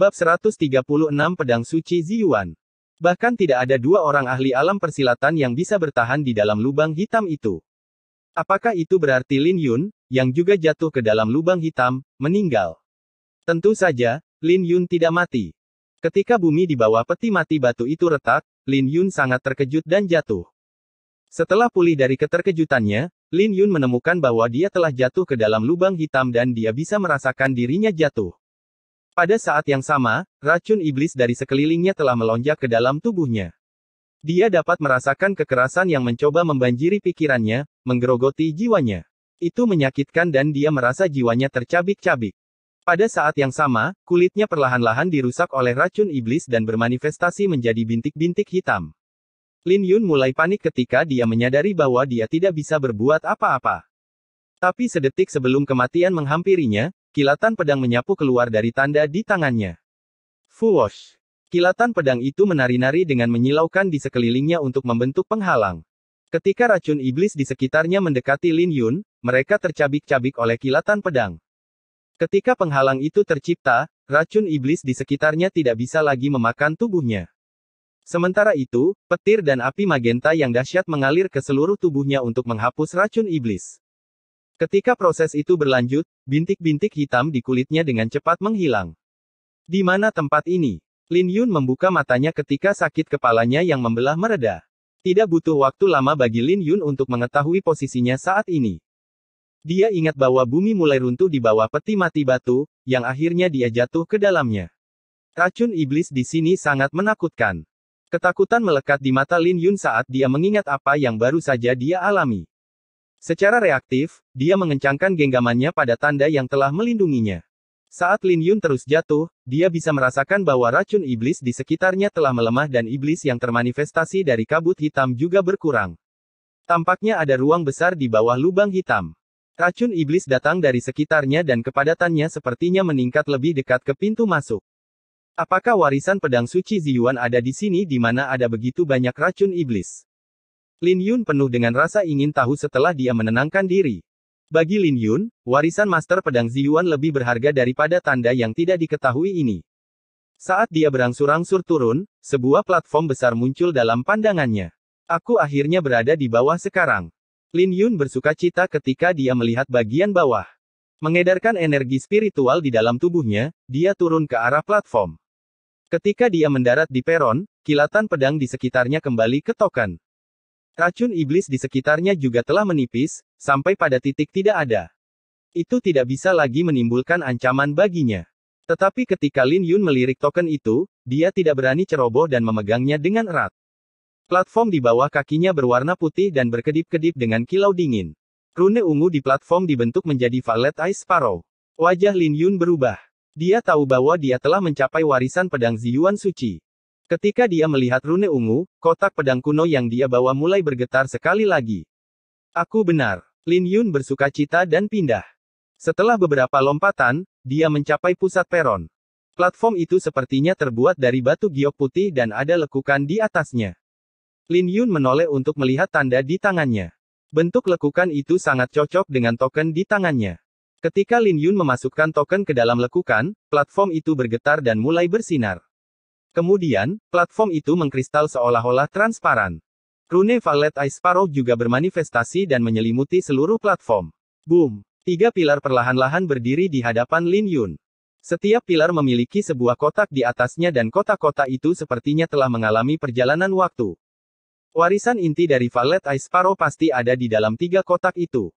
Bab 136 Pedang Suci Ziyuan. Bahkan tidak ada dua orang ahli alam persilatan yang bisa bertahan di dalam lubang hitam itu. Apakah itu berarti Lin Yun, yang juga jatuh ke dalam lubang hitam, meninggal? Tentu saja, Lin Yun tidak mati. Ketika bumi di bawah peti mati batu itu retak, Lin Yun sangat terkejut dan jatuh. Setelah pulih dari keterkejutannya, Lin Yun menemukan bahwa dia telah jatuh ke dalam lubang hitam dan dia bisa merasakan dirinya jatuh. Pada saat yang sama, racun iblis dari sekelilingnya telah melonjak ke dalam tubuhnya. Dia dapat merasakan kekerasan yang mencoba membanjiri pikirannya, menggerogoti jiwanya. Itu menyakitkan dan dia merasa jiwanya tercabik-cabik. Pada saat yang sama, kulitnya perlahan-lahan dirusak oleh racun iblis dan bermanifestasi menjadi bintik-bintik hitam. Lin Yun mulai panik ketika dia menyadari bahwa dia tidak bisa berbuat apa-apa. Tapi sedetik sebelum kematian menghampirinya, Kilatan pedang menyapu keluar dari tanda di tangannya. Fuosh, Kilatan pedang itu menari-nari dengan menyilaukan di sekelilingnya untuk membentuk penghalang. Ketika racun iblis di sekitarnya mendekati Lin Yun, mereka tercabik-cabik oleh kilatan pedang. Ketika penghalang itu tercipta, racun iblis di sekitarnya tidak bisa lagi memakan tubuhnya. Sementara itu, petir dan api magenta yang dahsyat mengalir ke seluruh tubuhnya untuk menghapus racun iblis. Ketika proses itu berlanjut, bintik-bintik hitam di kulitnya dengan cepat menghilang. Di mana tempat ini? Lin Yun membuka matanya ketika sakit kepalanya yang membelah mereda. Tidak butuh waktu lama bagi Lin Yun untuk mengetahui posisinya saat ini. Dia ingat bahwa bumi mulai runtuh di bawah peti mati batu, yang akhirnya dia jatuh ke dalamnya. Racun iblis di sini sangat menakutkan. Ketakutan melekat di mata Lin Yun saat dia mengingat apa yang baru saja dia alami. Secara reaktif, dia mengencangkan genggamannya pada tanda yang telah melindunginya. Saat Lin Yun terus jatuh, dia bisa merasakan bahwa racun iblis di sekitarnya telah melemah dan iblis yang termanifestasi dari kabut hitam juga berkurang. Tampaknya ada ruang besar di bawah lubang hitam. Racun iblis datang dari sekitarnya dan kepadatannya sepertinya meningkat lebih dekat ke pintu masuk. Apakah warisan pedang suci Ziyuan ada di sini di mana ada begitu banyak racun iblis? Lin Yun penuh dengan rasa ingin tahu setelah dia menenangkan diri. Bagi Lin Yun, warisan master pedang Ziyuan lebih berharga daripada tanda yang tidak diketahui ini. Saat dia berangsur-angsur turun, sebuah platform besar muncul dalam pandangannya. Aku akhirnya berada di bawah sekarang. Lin Yun bersuka cita ketika dia melihat bagian bawah. Mengedarkan energi spiritual di dalam tubuhnya, dia turun ke arah platform. Ketika dia mendarat di peron, kilatan pedang di sekitarnya kembali ketokan. Racun iblis di sekitarnya juga telah menipis, sampai pada titik tidak ada. Itu tidak bisa lagi menimbulkan ancaman baginya. Tetapi ketika Lin Yun melirik token itu, dia tidak berani ceroboh dan memegangnya dengan erat. Platform di bawah kakinya berwarna putih dan berkedip-kedip dengan kilau dingin. Rune ungu di platform dibentuk menjadi valet Ice Sparrow. Wajah Lin Yun berubah. Dia tahu bahwa dia telah mencapai warisan pedang Ziyuan Suci. Ketika dia melihat rune ungu, kotak pedang kuno yang dia bawa mulai bergetar sekali lagi. Aku benar. Lin Yun bersuka cita dan pindah. Setelah beberapa lompatan, dia mencapai pusat peron. Platform itu sepertinya terbuat dari batu giok putih dan ada lekukan di atasnya. Lin Yun menoleh untuk melihat tanda di tangannya. Bentuk lekukan itu sangat cocok dengan token di tangannya. Ketika Lin Yun memasukkan token ke dalam lekukan, platform itu bergetar dan mulai bersinar. Kemudian, platform itu mengkristal seolah-olah transparan. Rune Valet Ice Sparrow juga bermanifestasi dan menyelimuti seluruh platform. Boom! Tiga pilar perlahan-lahan berdiri di hadapan Lin Yun. Setiap pilar memiliki sebuah kotak di atasnya dan kotak-kotak itu sepertinya telah mengalami perjalanan waktu. Warisan inti dari Valet Ice Sparrow pasti ada di dalam tiga kotak itu.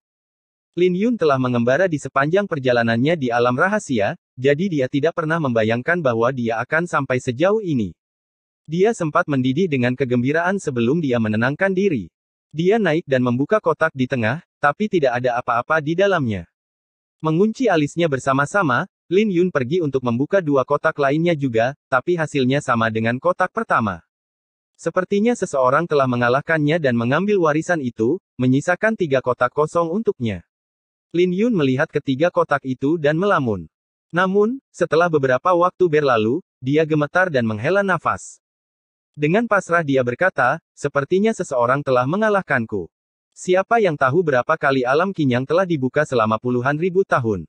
Lin Yun telah mengembara di sepanjang perjalanannya di alam rahasia, jadi dia tidak pernah membayangkan bahwa dia akan sampai sejauh ini. Dia sempat mendidih dengan kegembiraan sebelum dia menenangkan diri. Dia naik dan membuka kotak di tengah, tapi tidak ada apa-apa di dalamnya. Mengunci alisnya bersama-sama, Lin Yun pergi untuk membuka dua kotak lainnya juga, tapi hasilnya sama dengan kotak pertama. Sepertinya seseorang telah mengalahkannya dan mengambil warisan itu, menyisakan tiga kotak kosong untuknya. Lin Yun melihat ketiga kotak itu dan melamun. Namun, setelah beberapa waktu berlalu, dia gemetar dan menghela nafas. Dengan pasrah dia berkata, sepertinya seseorang telah mengalahkanku. Siapa yang tahu berapa kali alam kinyang telah dibuka selama puluhan ribu tahun.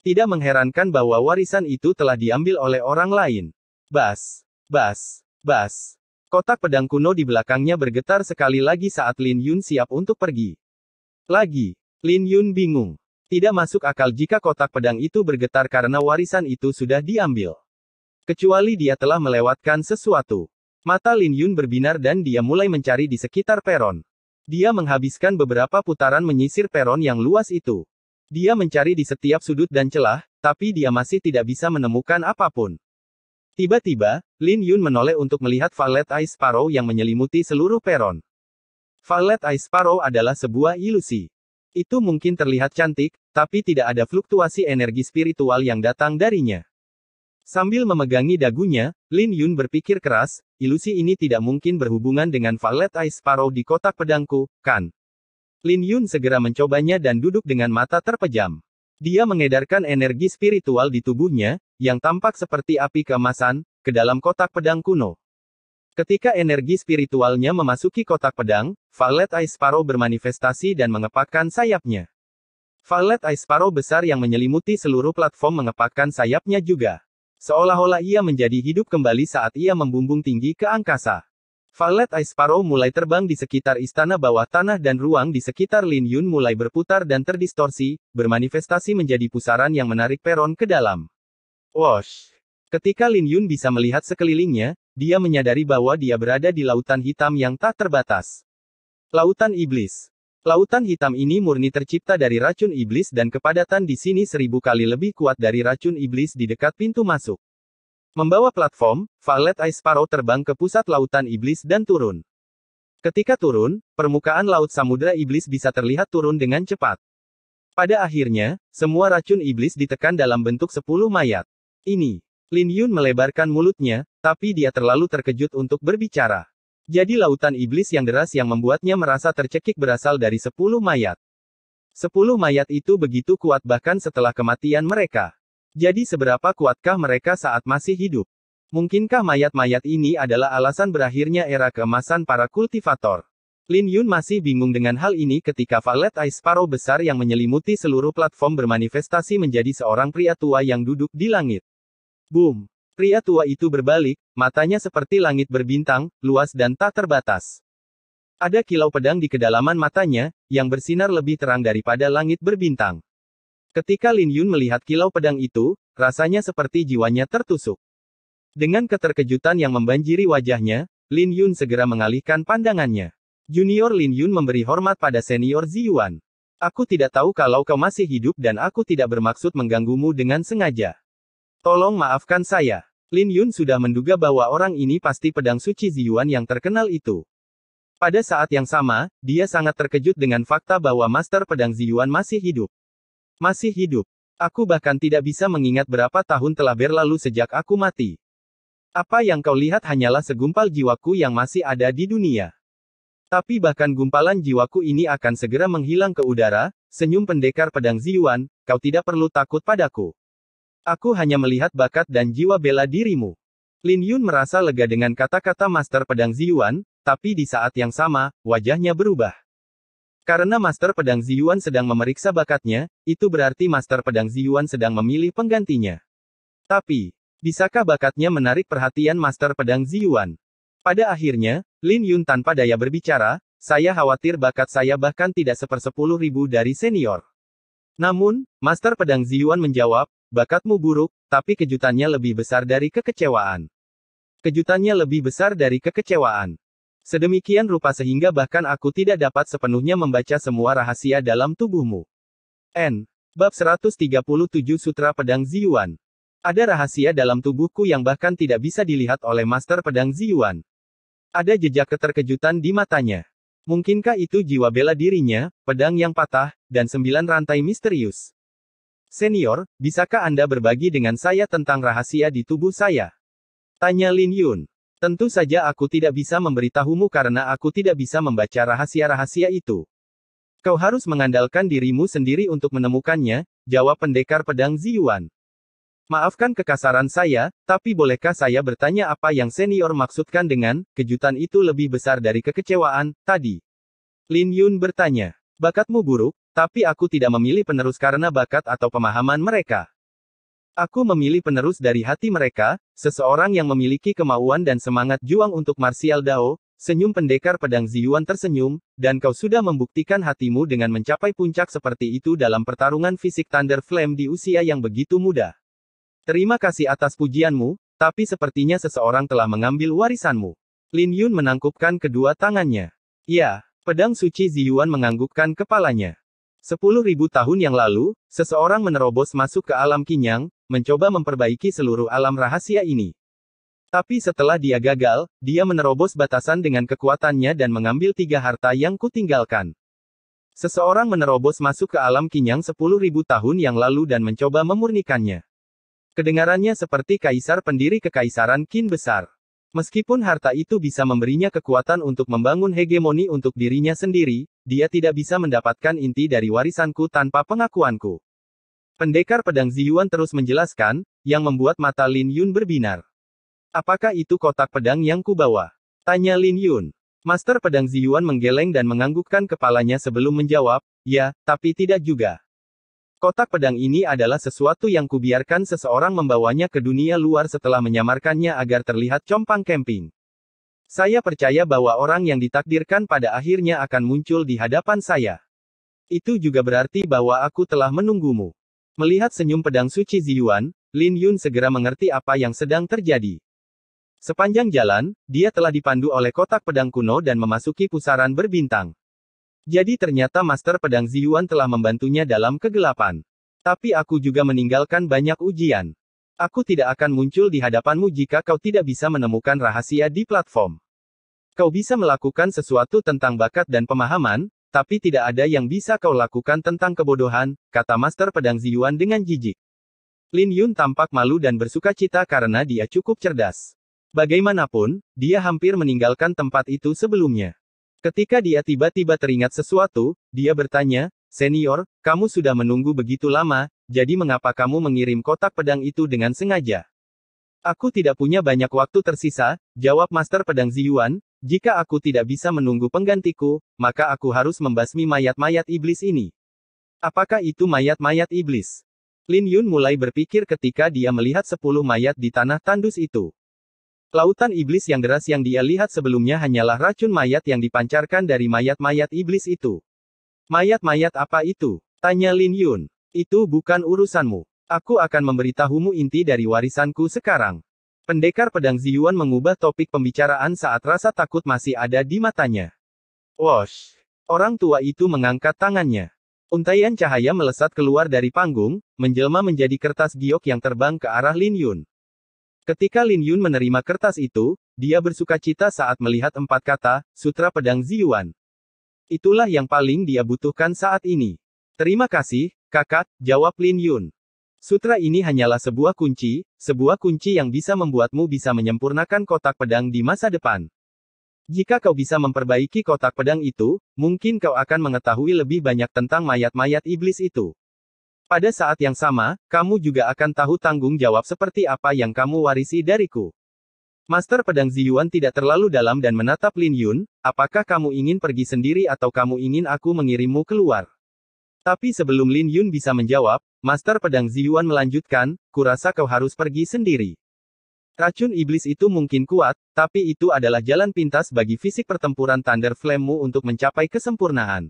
Tidak mengherankan bahwa warisan itu telah diambil oleh orang lain. Bas, bas, bas. Kotak pedang kuno di belakangnya bergetar sekali lagi saat Lin Yun siap untuk pergi. Lagi, Lin Yun bingung. Tidak masuk akal jika kotak pedang itu bergetar karena warisan itu sudah diambil. Kecuali dia telah melewatkan sesuatu. Mata Lin Yun berbinar dan dia mulai mencari di sekitar peron. Dia menghabiskan beberapa putaran menyisir peron yang luas itu. Dia mencari di setiap sudut dan celah, tapi dia masih tidak bisa menemukan apapun. Tiba-tiba, Lin Yun menoleh untuk melihat Valet Ice Sparrow yang menyelimuti seluruh peron. Valet Ice Sparrow adalah sebuah ilusi. Itu mungkin terlihat cantik, tapi tidak ada fluktuasi energi spiritual yang datang darinya. Sambil memegangi dagunya, Lin Yun berpikir keras, ilusi ini tidak mungkin berhubungan dengan Violet Ice Sparrow di kotak pedangku, kan? Lin Yun segera mencobanya dan duduk dengan mata terpejam. Dia mengedarkan energi spiritual di tubuhnya, yang tampak seperti api kemasan, ke dalam kotak pedang kuno. Ketika energi spiritualnya memasuki kotak pedang, Valet Ice Sparrow bermanifestasi dan mengepakkan sayapnya. Valet Ice Sparrow besar yang menyelimuti seluruh platform mengepakkan sayapnya juga. Seolah-olah ia menjadi hidup kembali saat ia membumbung tinggi ke angkasa. Valet Ice Sparrow mulai terbang di sekitar istana bawah tanah dan ruang di sekitar Lin Yun mulai berputar dan terdistorsi, bermanifestasi menjadi pusaran yang menarik peron ke dalam. Wash! Ketika Lin Yun bisa melihat sekelilingnya, dia menyadari bahwa dia berada di lautan hitam yang tak terbatas. Lautan Iblis. Lautan hitam ini murni tercipta dari racun iblis dan kepadatan di sini seribu kali lebih kuat dari racun iblis di dekat pintu masuk. Membawa platform, Valet Ice Sparrow terbang ke pusat lautan iblis dan turun. Ketika turun, permukaan laut samudera iblis bisa terlihat turun dengan cepat. Pada akhirnya, semua racun iblis ditekan dalam bentuk sepuluh mayat. Ini Lin Yun melebarkan mulutnya, tapi dia terlalu terkejut untuk berbicara. Jadi lautan iblis yang deras yang membuatnya merasa tercekik berasal dari sepuluh mayat. Sepuluh mayat itu begitu kuat bahkan setelah kematian mereka. Jadi seberapa kuatkah mereka saat masih hidup? Mungkinkah mayat-mayat ini adalah alasan berakhirnya era keemasan para kultivator? Lin Yun masih bingung dengan hal ini ketika Valet Ice Sparrow besar yang menyelimuti seluruh platform bermanifestasi menjadi seorang pria tua yang duduk di langit. Boom! Pria tua itu berbalik, matanya seperti langit berbintang, luas dan tak terbatas. Ada kilau pedang di kedalaman matanya, yang bersinar lebih terang daripada langit berbintang. Ketika Lin Yun melihat kilau pedang itu, rasanya seperti jiwanya tertusuk. Dengan keterkejutan yang membanjiri wajahnya, Lin Yun segera mengalihkan pandangannya. Junior Lin Yun memberi hormat pada senior Zi Yuan. Aku tidak tahu kalau kau masih hidup dan aku tidak bermaksud mengganggumu dengan sengaja. Tolong maafkan saya. Lin Yun sudah menduga bahwa orang ini pasti pedang suci Ziyuan yang terkenal itu. Pada saat yang sama, dia sangat terkejut dengan fakta bahwa Master Pedang Ziyuan masih hidup. Masih hidup. Aku bahkan tidak bisa mengingat berapa tahun telah berlalu sejak aku mati. Apa yang kau lihat hanyalah segumpal jiwaku yang masih ada di dunia. Tapi bahkan gumpalan jiwaku ini akan segera menghilang ke udara, senyum pendekar pedang Ziyuan, kau tidak perlu takut padaku. Aku hanya melihat bakat dan jiwa bela dirimu. Lin Yun merasa lega dengan kata-kata Master Pedang Ziyuan, tapi di saat yang sama, wajahnya berubah. Karena Master Pedang Ziyuan sedang memeriksa bakatnya, itu berarti Master Pedang Ziyuan sedang memilih penggantinya. Tapi, bisakah bakatnya menarik perhatian Master Pedang Ziyuan? Pada akhirnya, Lin Yun tanpa daya berbicara, saya khawatir bakat saya bahkan tidak sepersepuluh ribu dari senior. Namun, Master Pedang Ziyuan menjawab, Bakatmu buruk, tapi kejutannya lebih besar dari kekecewaan. Kejutannya lebih besar dari kekecewaan. Sedemikian rupa sehingga bahkan aku tidak dapat sepenuhnya membaca semua rahasia dalam tubuhmu. N. Bab 137 Sutra Pedang Ziyuan. Ada rahasia dalam tubuhku yang bahkan tidak bisa dilihat oleh Master Pedang Ziyuan. Ada jejak keterkejutan di matanya. Mungkinkah itu jiwa bela dirinya, pedang yang patah, dan sembilan rantai misterius? Senior, bisakah Anda berbagi dengan saya tentang rahasia di tubuh saya? Tanya Lin Yun. Tentu saja aku tidak bisa memberitahumu karena aku tidak bisa membaca rahasia-rahasia itu. Kau harus mengandalkan dirimu sendiri untuk menemukannya, jawab pendekar pedang Ziyuan. Maafkan kekasaran saya, tapi bolehkah saya bertanya apa yang senior maksudkan dengan, kejutan itu lebih besar dari kekecewaan, tadi? Lin Yun bertanya. Bakatmu buruk, tapi aku tidak memilih penerus karena bakat atau pemahaman mereka. Aku memilih penerus dari hati mereka, seseorang yang memiliki kemauan dan semangat juang untuk Martial Dao, senyum pendekar pedang Ziyuan tersenyum, dan kau sudah membuktikan hatimu dengan mencapai puncak seperti itu dalam pertarungan fisik Thunder Flame di usia yang begitu muda. Terima kasih atas pujianmu, tapi sepertinya seseorang telah mengambil warisanmu. Lin Yun menangkupkan kedua tangannya. Ya, pedang suci Ziyuan menganggukkan kepalanya ribu tahun yang lalu, seseorang menerobos masuk ke alam kinyang, mencoba memperbaiki seluruh alam rahasia ini. Tapi setelah dia gagal, dia menerobos batasan dengan kekuatannya dan mengambil tiga harta yang kutinggalkan. Seseorang menerobos masuk ke alam kinyang 10.000 tahun yang lalu dan mencoba memurnikannya. Kedengarannya seperti kaisar pendiri kekaisaran Qin besar. Meskipun harta itu bisa memberinya kekuatan untuk membangun hegemoni untuk dirinya sendiri, dia tidak bisa mendapatkan inti dari warisanku tanpa pengakuanku. Pendekar pedang Ziyuan terus menjelaskan, yang membuat mata Lin Yun berbinar. Apakah itu kotak pedang yang kubawa? Tanya Lin Yun. Master pedang Ziyuan menggeleng dan menganggukkan kepalanya sebelum menjawab, ya, tapi tidak juga. Kotak pedang ini adalah sesuatu yang kubiarkan seseorang membawanya ke dunia luar setelah menyamarkannya agar terlihat compang camping. Saya percaya bahwa orang yang ditakdirkan pada akhirnya akan muncul di hadapan saya. Itu juga berarti bahwa aku telah menunggumu. Melihat senyum pedang suci Ziyuan, Lin Yun segera mengerti apa yang sedang terjadi. Sepanjang jalan, dia telah dipandu oleh kotak pedang kuno dan memasuki pusaran berbintang. Jadi ternyata Master Pedang Ziyuan telah membantunya dalam kegelapan. Tapi aku juga meninggalkan banyak ujian. Aku tidak akan muncul di hadapanmu jika kau tidak bisa menemukan rahasia di platform. Kau bisa melakukan sesuatu tentang bakat dan pemahaman, tapi tidak ada yang bisa kau lakukan tentang kebodohan, kata Master Pedang Ziyuan dengan jijik. Lin Yun tampak malu dan bersuka cita karena dia cukup cerdas. Bagaimanapun, dia hampir meninggalkan tempat itu sebelumnya. Ketika dia tiba-tiba teringat sesuatu, dia bertanya, Senior, kamu sudah menunggu begitu lama, jadi mengapa kamu mengirim kotak pedang itu dengan sengaja? Aku tidak punya banyak waktu tersisa, jawab Master Pedang Ziyuan, jika aku tidak bisa menunggu penggantiku, maka aku harus membasmi mayat-mayat iblis ini. Apakah itu mayat-mayat iblis? Lin Yun mulai berpikir ketika dia melihat sepuluh mayat di tanah tandus itu. Lautan iblis yang deras yang dia lihat sebelumnya hanyalah racun mayat yang dipancarkan dari mayat-mayat iblis itu. Mayat-mayat apa itu? Tanya Lin Yun. Itu bukan urusanmu. Aku akan memberitahumu inti dari warisanku sekarang. Pendekar pedang Ziyuan mengubah topik pembicaraan saat rasa takut masih ada di matanya. Wash! Orang tua itu mengangkat tangannya. Untaian cahaya melesat keluar dari panggung, menjelma menjadi kertas giok yang terbang ke arah Lin Yun. Ketika Lin Yun menerima kertas itu, dia bersuka cita saat melihat empat kata, Sutra Pedang Ziyuan. Itulah yang paling dia butuhkan saat ini. Terima kasih, kakak, jawab Lin Yun. Sutra ini hanyalah sebuah kunci, sebuah kunci yang bisa membuatmu bisa menyempurnakan kotak pedang di masa depan. Jika kau bisa memperbaiki kotak pedang itu, mungkin kau akan mengetahui lebih banyak tentang mayat-mayat iblis itu. Pada saat yang sama, kamu juga akan tahu tanggung jawab seperti apa yang kamu warisi dariku. Master Pedang Ziyuan tidak terlalu dalam dan menatap Lin Yun, apakah kamu ingin pergi sendiri atau kamu ingin aku mengirimmu keluar? Tapi sebelum Lin Yun bisa menjawab, Master Pedang Ziyuan melanjutkan, kurasa kau harus pergi sendiri. Racun iblis itu mungkin kuat, tapi itu adalah jalan pintas bagi fisik pertempuran Thunder Flame-mu untuk mencapai kesempurnaan.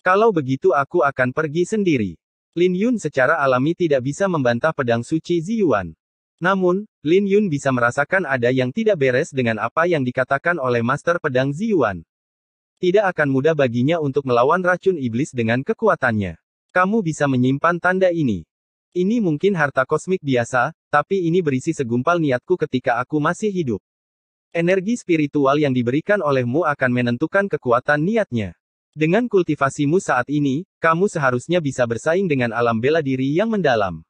Kalau begitu aku akan pergi sendiri. Lin Yun secara alami tidak bisa membantah pedang suci Ziyuan. Namun, Lin Yun bisa merasakan ada yang tidak beres dengan apa yang dikatakan oleh Master Pedang Ziyuan. Tidak akan mudah baginya untuk melawan racun iblis dengan kekuatannya. Kamu bisa menyimpan tanda ini. Ini mungkin harta kosmik biasa, tapi ini berisi segumpal niatku ketika aku masih hidup. Energi spiritual yang diberikan olehmu akan menentukan kekuatan niatnya. Dengan kultivasimu saat ini, kamu seharusnya bisa bersaing dengan alam bela diri yang mendalam.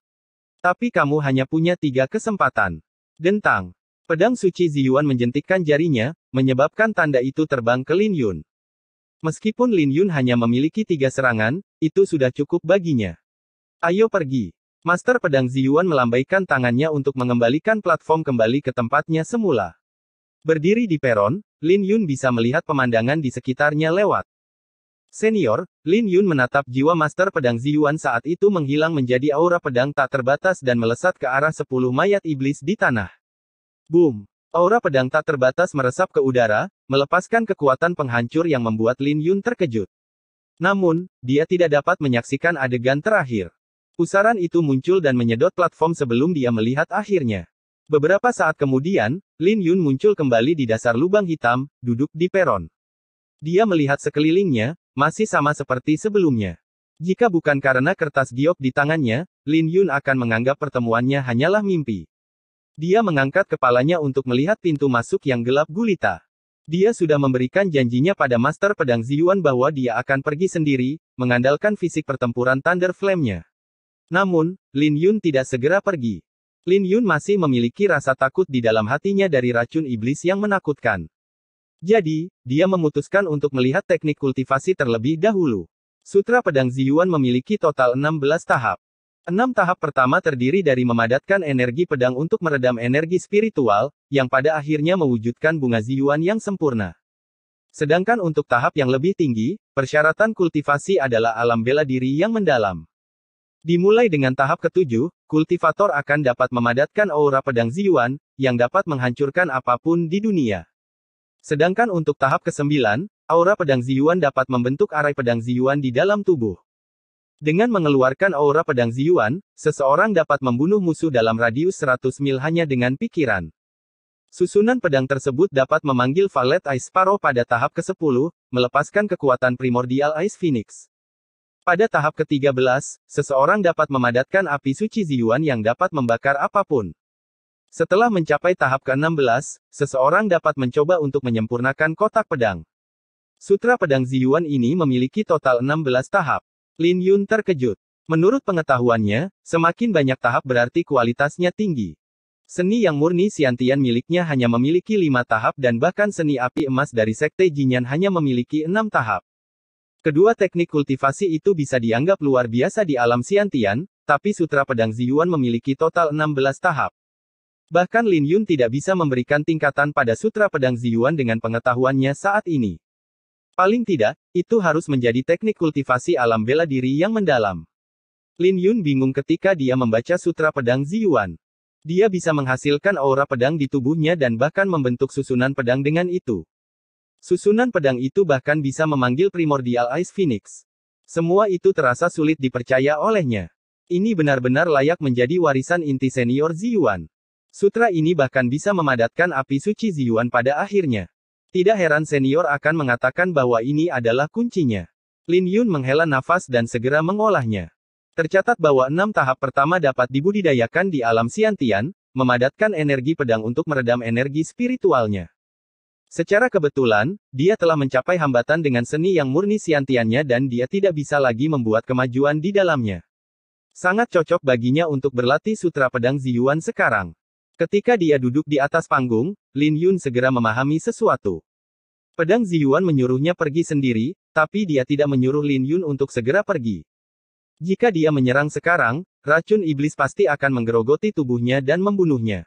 Tapi kamu hanya punya tiga kesempatan. Dentang. Pedang suci Ziyuan menjentikkan jarinya, menyebabkan tanda itu terbang ke Lin Yun. Meskipun Lin Yun hanya memiliki tiga serangan, itu sudah cukup baginya. Ayo pergi. Master Pedang Ziyuan melambaikan tangannya untuk mengembalikan platform kembali ke tempatnya semula. Berdiri di peron, Lin Yun bisa melihat pemandangan di sekitarnya lewat. Senior, Lin Yun menatap jiwa Master Pedang Ziyuan saat itu menghilang menjadi aura pedang tak terbatas dan melesat ke arah sepuluh mayat iblis di tanah. Boom! Aura pedang tak terbatas meresap ke udara, melepaskan kekuatan penghancur yang membuat Lin Yun terkejut. Namun, dia tidak dapat menyaksikan adegan terakhir. Pusaran itu muncul dan menyedot platform sebelum dia melihat akhirnya. Beberapa saat kemudian, Lin Yun muncul kembali di dasar lubang hitam, duduk di peron. Dia melihat sekelilingnya, masih sama seperti sebelumnya. Jika bukan karena kertas giok di tangannya, Lin Yun akan menganggap pertemuannya hanyalah mimpi. Dia mengangkat kepalanya untuk melihat pintu masuk yang gelap gulita. Dia sudah memberikan janjinya pada Master Pedang Ziyuan bahwa dia akan pergi sendiri, mengandalkan fisik pertempuran Thunder Flame-nya. Namun, Lin Yun tidak segera pergi. Lin Yun masih memiliki rasa takut di dalam hatinya dari racun iblis yang menakutkan. Jadi, dia memutuskan untuk melihat teknik kultivasi terlebih dahulu. Sutra Pedang Ziyuan memiliki total 16 tahap. Enam tahap pertama terdiri dari memadatkan energi pedang untuk meredam energi spiritual, yang pada akhirnya mewujudkan bunga ziyuan yang sempurna. Sedangkan untuk tahap yang lebih tinggi, persyaratan kultivasi adalah alam bela diri yang mendalam. Dimulai dengan tahap ketujuh, kultivator akan dapat memadatkan aura pedang ziyuan, yang dapat menghancurkan apapun di dunia. Sedangkan untuk tahap kesembilan, aura pedang ziyuan dapat membentuk arai pedang ziyuan di dalam tubuh. Dengan mengeluarkan aura pedang Ziyuan, seseorang dapat membunuh musuh dalam radius 100 mil hanya dengan pikiran. Susunan pedang tersebut dapat memanggil Valet Ice Sparrow pada tahap ke-10, melepaskan kekuatan primordial Ice Phoenix. Pada tahap ke-13, seseorang dapat memadatkan api suci Ziyuan yang dapat membakar apapun. Setelah mencapai tahap ke-16, seseorang dapat mencoba untuk menyempurnakan kotak pedang. Sutra pedang Ziyuan ini memiliki total 16 tahap. Lin Yun terkejut. Menurut pengetahuannya, semakin banyak tahap berarti kualitasnya tinggi. Seni yang murni Siantian miliknya hanya memiliki lima tahap dan bahkan seni api emas dari Sekte Jinyan hanya memiliki enam tahap. Kedua teknik kultivasi itu bisa dianggap luar biasa di alam Siantian, tapi Sutra Pedang Ziyuan memiliki total 16 tahap. Bahkan Lin Yun tidak bisa memberikan tingkatan pada Sutra Pedang Ziyuan dengan pengetahuannya saat ini. Paling tidak, itu harus menjadi teknik kultivasi alam bela diri yang mendalam. Lin Yun bingung ketika dia membaca sutra pedang Ziyuan. Dia bisa menghasilkan aura pedang di tubuhnya dan bahkan membentuk susunan pedang dengan itu. Susunan pedang itu bahkan bisa memanggil primordial Ice Phoenix. Semua itu terasa sulit dipercaya olehnya. Ini benar-benar layak menjadi warisan inti senior Ziyuan. Sutra ini bahkan bisa memadatkan api suci Ziyuan pada akhirnya. Tidak heran senior akan mengatakan bahwa ini adalah kuncinya. Lin Yun menghela nafas dan segera mengolahnya. Tercatat bahwa enam tahap pertama dapat dibudidayakan di alam Siantian, memadatkan energi pedang untuk meredam energi spiritualnya. Secara kebetulan, dia telah mencapai hambatan dengan seni yang murni Siantiannya dan dia tidak bisa lagi membuat kemajuan di dalamnya. Sangat cocok baginya untuk berlatih sutra pedang Ziyuan sekarang. Ketika dia duduk di atas panggung, Lin Yun segera memahami sesuatu. Pedang Ziyuan menyuruhnya pergi sendiri, tapi dia tidak menyuruh Lin Yun untuk segera pergi. Jika dia menyerang sekarang, racun iblis pasti akan menggerogoti tubuhnya dan membunuhnya.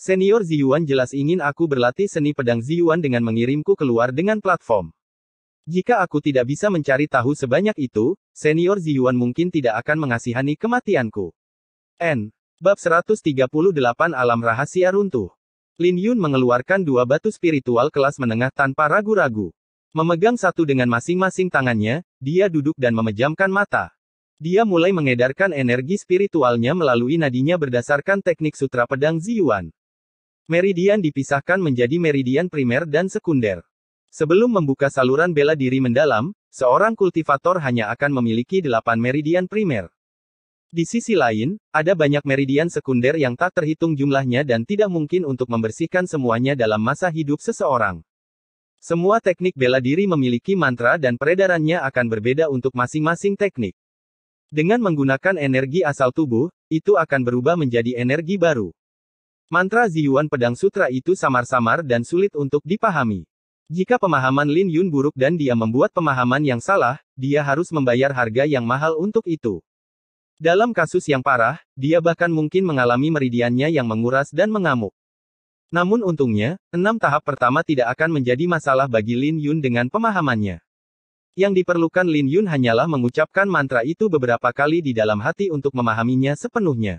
Senior Ziyuan jelas ingin aku berlatih seni pedang Ziyuan dengan mengirimku keluar dengan platform. Jika aku tidak bisa mencari tahu sebanyak itu, senior Ziyuan mungkin tidak akan mengasihani kematianku. N. Bab 138 Alam Rahasia Runtuh. Lin Yun mengeluarkan dua batu spiritual kelas menengah tanpa ragu-ragu. Memegang satu dengan masing-masing tangannya, dia duduk dan memejamkan mata. Dia mulai mengedarkan energi spiritualnya melalui nadinya berdasarkan teknik sutra pedang Ziyuan. Meridian dipisahkan menjadi meridian primer dan sekunder. Sebelum membuka saluran bela diri mendalam, seorang kultivator hanya akan memiliki delapan meridian primer. Di sisi lain, ada banyak meridian sekunder yang tak terhitung jumlahnya dan tidak mungkin untuk membersihkan semuanya dalam masa hidup seseorang. Semua teknik bela diri memiliki mantra dan peredarannya akan berbeda untuk masing-masing teknik. Dengan menggunakan energi asal tubuh, itu akan berubah menjadi energi baru. Mantra Ziyuan Pedang Sutra itu samar-samar dan sulit untuk dipahami. Jika pemahaman Lin Yun buruk dan dia membuat pemahaman yang salah, dia harus membayar harga yang mahal untuk itu. Dalam kasus yang parah, dia bahkan mungkin mengalami meridiannya yang menguras dan mengamuk. Namun untungnya, enam tahap pertama tidak akan menjadi masalah bagi Lin Yun dengan pemahamannya. Yang diperlukan Lin Yun hanyalah mengucapkan mantra itu beberapa kali di dalam hati untuk memahaminya sepenuhnya.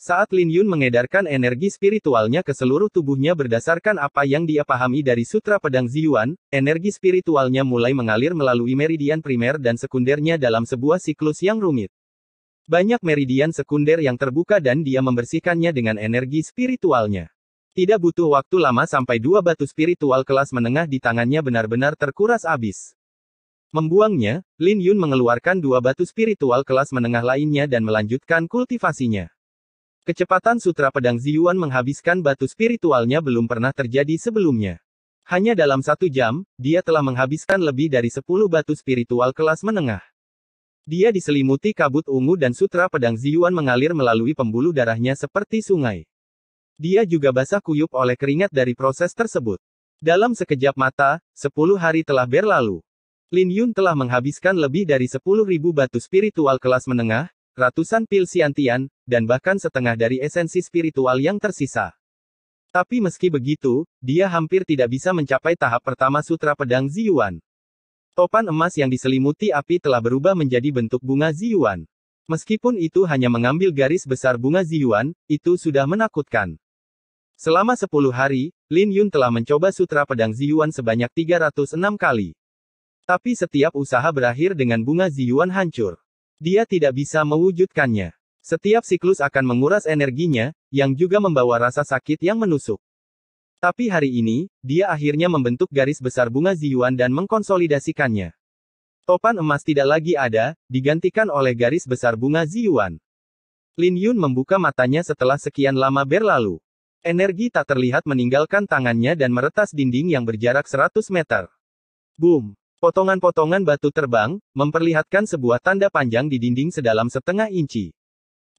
Saat Lin Yun mengedarkan energi spiritualnya ke seluruh tubuhnya berdasarkan apa yang dia pahami dari Sutra Pedang Ziyuan, energi spiritualnya mulai mengalir melalui meridian primer dan sekundernya dalam sebuah siklus yang rumit. Banyak meridian sekunder yang terbuka dan dia membersihkannya dengan energi spiritualnya. Tidak butuh waktu lama sampai dua batu spiritual kelas menengah di tangannya benar-benar terkuras abis. Membuangnya, Lin Yun mengeluarkan dua batu spiritual kelas menengah lainnya dan melanjutkan kultivasinya. Kecepatan sutra pedang Ziyuan menghabiskan batu spiritualnya belum pernah terjadi sebelumnya. Hanya dalam satu jam, dia telah menghabiskan lebih dari 10 batu spiritual kelas menengah. Dia diselimuti kabut ungu dan sutra pedang Ziyuan mengalir melalui pembuluh darahnya seperti sungai. Dia juga basah kuyup oleh keringat dari proses tersebut. Dalam sekejap mata, 10 hari telah berlalu. Lin Yun telah menghabiskan lebih dari ribu batu spiritual kelas menengah, ratusan pil siantian, dan bahkan setengah dari esensi spiritual yang tersisa. Tapi meski begitu, dia hampir tidak bisa mencapai tahap pertama sutra pedang Ziyuan. Topan emas yang diselimuti api telah berubah menjadi bentuk bunga Ziyuan. Meskipun itu hanya mengambil garis besar bunga Ziyuan, itu sudah menakutkan. Selama 10 hari, Lin Yun telah mencoba sutra pedang Ziyuan sebanyak 306 kali. Tapi setiap usaha berakhir dengan bunga Ziyuan hancur. Dia tidak bisa mewujudkannya. Setiap siklus akan menguras energinya, yang juga membawa rasa sakit yang menusuk. Tapi hari ini, dia akhirnya membentuk garis besar bunga Ziyuan dan mengkonsolidasikannya. Topan emas tidak lagi ada, digantikan oleh garis besar bunga Ziyuan. Lin Yun membuka matanya setelah sekian lama berlalu. Energi tak terlihat meninggalkan tangannya dan meretas dinding yang berjarak 100 meter. Boom! Potongan-potongan batu terbang, memperlihatkan sebuah tanda panjang di dinding sedalam setengah inci.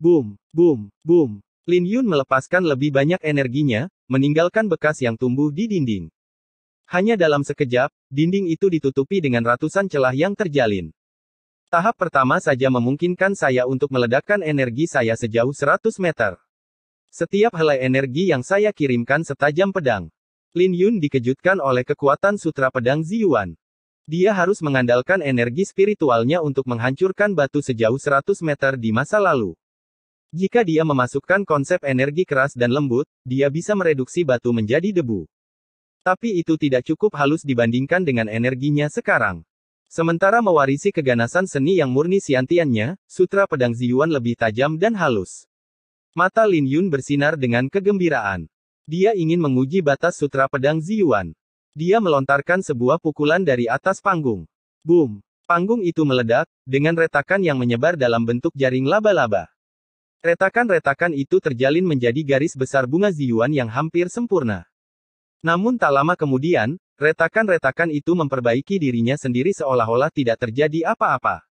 Boom, boom, boom. Lin Yun melepaskan lebih banyak energinya, meninggalkan bekas yang tumbuh di dinding. Hanya dalam sekejap, dinding itu ditutupi dengan ratusan celah yang terjalin. Tahap pertama saja memungkinkan saya untuk meledakkan energi saya sejauh 100 meter. Setiap helai energi yang saya kirimkan setajam pedang. Lin Yun dikejutkan oleh kekuatan sutra pedang Ziyuan. Dia harus mengandalkan energi spiritualnya untuk menghancurkan batu sejauh 100 meter di masa lalu. Jika dia memasukkan konsep energi keras dan lembut, dia bisa mereduksi batu menjadi debu. Tapi itu tidak cukup halus dibandingkan dengan energinya sekarang. Sementara mewarisi keganasan seni yang murni siantiannya, sutra pedang Ziyuan lebih tajam dan halus. Mata Lin Yun bersinar dengan kegembiraan. Dia ingin menguji batas sutra pedang Ziyuan. Dia melontarkan sebuah pukulan dari atas panggung. Boom! Panggung itu meledak, dengan retakan yang menyebar dalam bentuk jaring laba-laba. Retakan-retakan itu terjalin menjadi garis besar bunga Ziyuan yang hampir sempurna. Namun tak lama kemudian, retakan-retakan itu memperbaiki dirinya sendiri seolah-olah tidak terjadi apa-apa.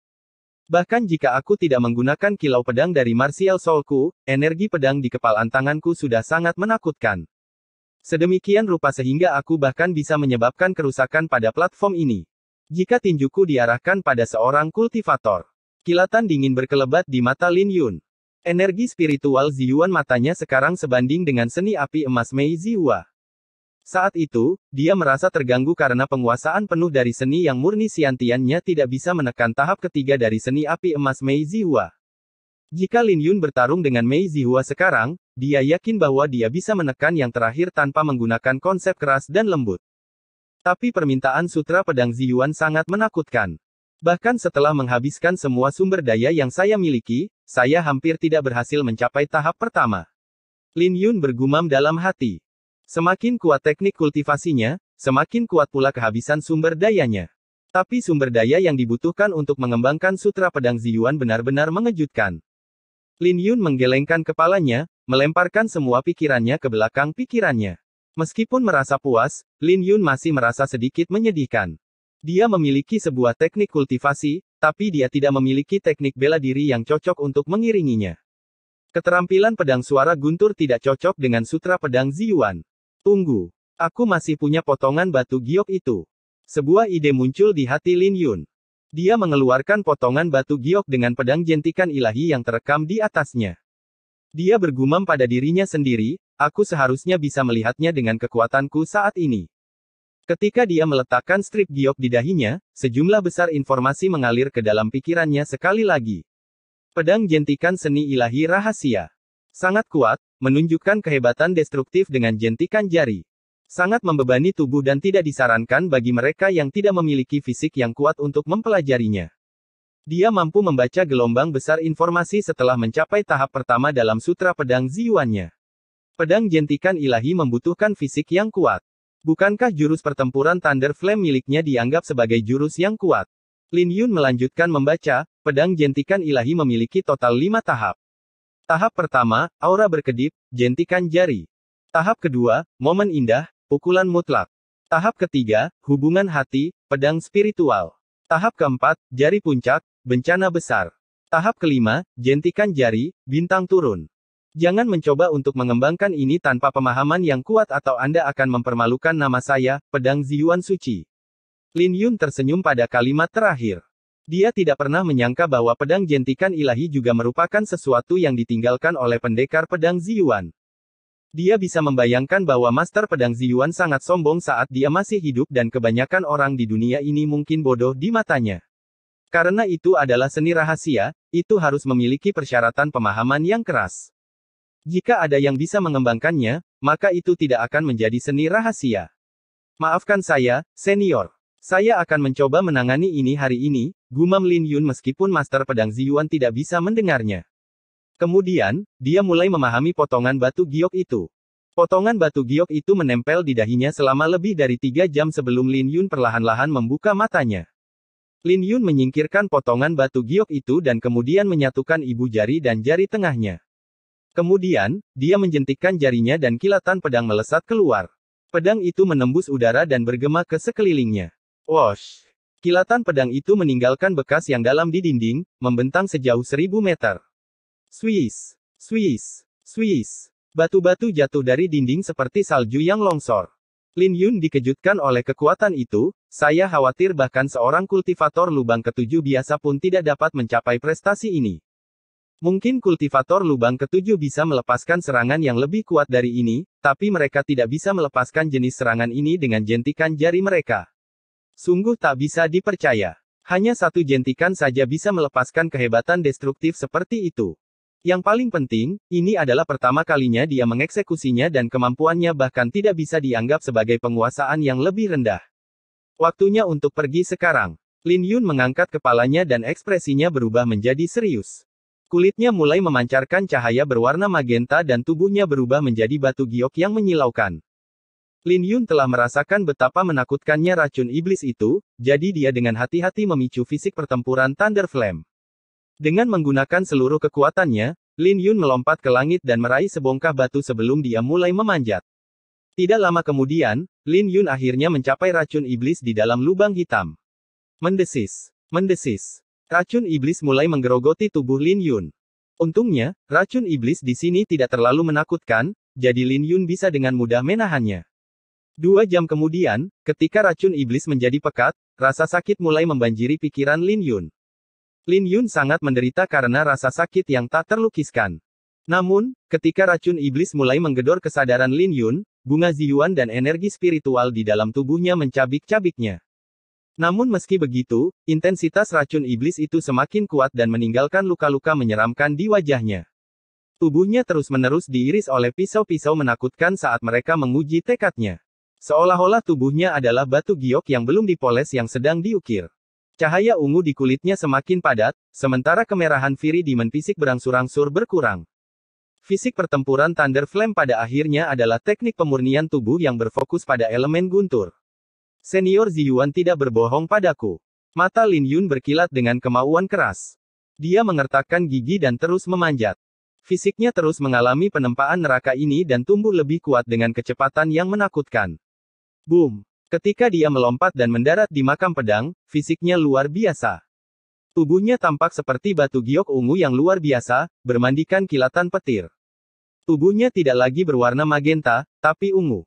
Bahkan jika aku tidak menggunakan kilau pedang dari Martial Soulku, energi pedang di kepalan tanganku sudah sangat menakutkan. Sedemikian rupa sehingga aku bahkan bisa menyebabkan kerusakan pada platform ini. Jika tinjuku diarahkan pada seorang kultivator, kilatan dingin berkelebat di mata Lin Yun. Energi spiritual Ziyuan matanya sekarang sebanding dengan seni api emas Mei Zihua. Saat itu, dia merasa terganggu karena penguasaan penuh dari seni yang murni siantiannya tidak bisa menekan tahap ketiga dari seni api emas Mei Zihua. Jika Lin Yun bertarung dengan Mei Zihua sekarang, dia yakin bahwa dia bisa menekan yang terakhir tanpa menggunakan konsep keras dan lembut. Tapi permintaan sutra pedang Ziyuan sangat menakutkan. Bahkan setelah menghabiskan semua sumber daya yang saya miliki, saya hampir tidak berhasil mencapai tahap pertama. Lin Yun bergumam dalam hati. Semakin kuat teknik kultivasinya, semakin kuat pula kehabisan sumber dayanya. Tapi sumber daya yang dibutuhkan untuk mengembangkan sutra pedang Ziyuan benar-benar mengejutkan. Lin Yun menggelengkan kepalanya, melemparkan semua pikirannya ke belakang pikirannya. Meskipun merasa puas, Lin Yun masih merasa sedikit menyedihkan. Dia memiliki sebuah teknik kultivasi, tapi dia tidak memiliki teknik bela diri yang cocok untuk mengiringinya. Keterampilan pedang suara guntur tidak cocok dengan sutra pedang Ziyuan. Tunggu. Aku masih punya potongan batu giok itu. Sebuah ide muncul di hati Lin Yun. Dia mengeluarkan potongan batu giok dengan pedang jentikan ilahi yang terekam di atasnya. Dia bergumam pada dirinya sendiri, aku seharusnya bisa melihatnya dengan kekuatanku saat ini. Ketika dia meletakkan strip giok di dahinya, sejumlah besar informasi mengalir ke dalam pikirannya sekali lagi. Pedang jentikan seni ilahi rahasia. Sangat kuat, menunjukkan kehebatan destruktif dengan jentikan jari. Sangat membebani tubuh dan tidak disarankan bagi mereka yang tidak memiliki fisik yang kuat untuk mempelajarinya. Dia mampu membaca gelombang besar informasi setelah mencapai tahap pertama dalam sutra pedang Ziyuannya. Pedang jentikan ilahi membutuhkan fisik yang kuat. Bukankah jurus pertempuran Thunder Flame miliknya dianggap sebagai jurus yang kuat? Lin Yun melanjutkan membaca, pedang jentikan ilahi memiliki total lima tahap. Tahap pertama, aura berkedip, jentikan jari. Tahap kedua, momen indah, pukulan mutlak. Tahap ketiga, hubungan hati, pedang spiritual. Tahap keempat, jari puncak, bencana besar. Tahap kelima, jentikan jari, bintang turun. Jangan mencoba untuk mengembangkan ini tanpa pemahaman yang kuat atau Anda akan mempermalukan nama saya, pedang Ziyuan Suci. Lin Yun tersenyum pada kalimat terakhir. Dia tidak pernah menyangka bahwa pedang jentikan ilahi juga merupakan sesuatu yang ditinggalkan oleh pendekar pedang Ziyuan. Dia bisa membayangkan bahwa master pedang Ziyuan sangat sombong saat dia masih hidup dan kebanyakan orang di dunia ini mungkin bodoh di matanya. Karena itu adalah seni rahasia, itu harus memiliki persyaratan pemahaman yang keras. Jika ada yang bisa mengembangkannya, maka itu tidak akan menjadi seni rahasia. Maafkan saya, senior. Saya akan mencoba menangani ini hari ini, gumam Lin Yun meskipun Master Pedang Ziyuan tidak bisa mendengarnya. Kemudian, dia mulai memahami potongan batu giok itu. Potongan batu giok itu menempel di dahinya selama lebih dari tiga jam sebelum Lin Yun perlahan-lahan membuka matanya. Lin Yun menyingkirkan potongan batu giok itu dan kemudian menyatukan ibu jari dan jari tengahnya. Kemudian, dia menjentikkan jarinya dan kilatan pedang melesat keluar. Pedang itu menembus udara dan bergema ke sekelilingnya. Wash! Kilatan pedang itu meninggalkan bekas yang dalam di dinding, membentang sejauh seribu meter. Swiss! Swiss! Swiss! Batu-batu jatuh dari dinding seperti salju yang longsor. Lin Yun dikejutkan oleh kekuatan itu, saya khawatir bahkan seorang kultivator lubang ketujuh biasa pun tidak dapat mencapai prestasi ini. Mungkin kultivator lubang ketujuh bisa melepaskan serangan yang lebih kuat dari ini, tapi mereka tidak bisa melepaskan jenis serangan ini dengan jentikan jari mereka. Sungguh tak bisa dipercaya. Hanya satu jentikan saja bisa melepaskan kehebatan destruktif seperti itu. Yang paling penting, ini adalah pertama kalinya dia mengeksekusinya dan kemampuannya bahkan tidak bisa dianggap sebagai penguasaan yang lebih rendah. Waktunya untuk pergi sekarang. Lin Yun mengangkat kepalanya dan ekspresinya berubah menjadi serius. Kulitnya mulai memancarkan cahaya berwarna magenta dan tubuhnya berubah menjadi batu giok yang menyilaukan. Lin Yun telah merasakan betapa menakutkannya racun iblis itu, jadi dia dengan hati-hati memicu fisik pertempuran Thunder Flame. Dengan menggunakan seluruh kekuatannya, Lin Yun melompat ke langit dan meraih sebongkah batu sebelum dia mulai memanjat. Tidak lama kemudian, Lin Yun akhirnya mencapai racun iblis di dalam lubang hitam. Mendesis, mendesis, Racun iblis mulai menggerogoti tubuh Lin Yun. Untungnya, racun iblis di sini tidak terlalu menakutkan, jadi Lin Yun bisa dengan mudah menahannya. Dua jam kemudian, ketika racun iblis menjadi pekat, rasa sakit mulai membanjiri pikiran Lin Yun. Lin Yun sangat menderita karena rasa sakit yang tak terlukiskan. Namun, ketika racun iblis mulai menggedor kesadaran Lin Yun, bunga Ziyuan dan energi spiritual di dalam tubuhnya mencabik-cabiknya. Namun meski begitu, intensitas racun iblis itu semakin kuat dan meninggalkan luka-luka menyeramkan di wajahnya. Tubuhnya terus-menerus diiris oleh pisau-pisau menakutkan saat mereka menguji tekadnya. Seolah-olah tubuhnya adalah batu giok yang belum dipoles yang sedang diukir. Cahaya ungu di kulitnya semakin padat, sementara kemerahan Firi di menfisik berangsur-angsur berkurang. Fisik pertempuran Thunder Flame pada akhirnya adalah teknik pemurnian tubuh yang berfokus pada elemen guntur. Senior Ziyuan tidak berbohong padaku. Mata Lin Yun berkilat dengan kemauan keras. Dia mengertakkan gigi dan terus memanjat. Fisiknya terus mengalami penempaan neraka ini dan tumbuh lebih kuat dengan kecepatan yang menakutkan. Boom! Ketika dia melompat dan mendarat di makam pedang, fisiknya luar biasa. Tubuhnya tampak seperti batu giok ungu yang luar biasa, bermandikan kilatan petir. Tubuhnya tidak lagi berwarna magenta, tapi ungu.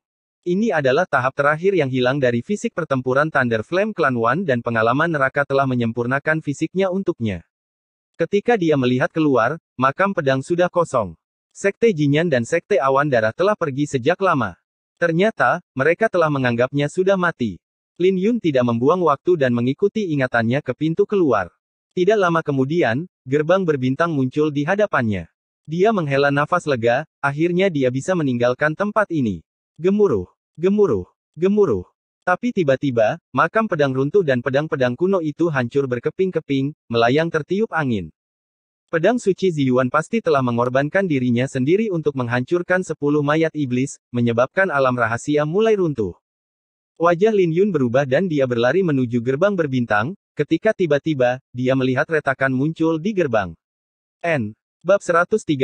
Ini adalah tahap terakhir yang hilang dari fisik pertempuran Thunder Flame Clan Wan dan pengalaman neraka telah menyempurnakan fisiknya untuknya. Ketika dia melihat keluar, makam pedang sudah kosong. Sekte Jinyan dan Sekte Awan Darah telah pergi sejak lama. Ternyata, mereka telah menganggapnya sudah mati. Lin Yun tidak membuang waktu dan mengikuti ingatannya ke pintu keluar. Tidak lama kemudian, gerbang berbintang muncul di hadapannya. Dia menghela nafas lega, akhirnya dia bisa meninggalkan tempat ini. Gemuruh. Gemuruh, gemuruh. Tapi tiba-tiba, makam pedang runtuh dan pedang-pedang kuno itu hancur berkeping-keping, melayang tertiup angin. Pedang suci Ziyuan pasti telah mengorbankan dirinya sendiri untuk menghancurkan sepuluh mayat iblis, menyebabkan alam rahasia mulai runtuh. Wajah Lin Yun berubah dan dia berlari menuju gerbang berbintang, ketika tiba-tiba, dia melihat retakan muncul di gerbang. N. Bab 139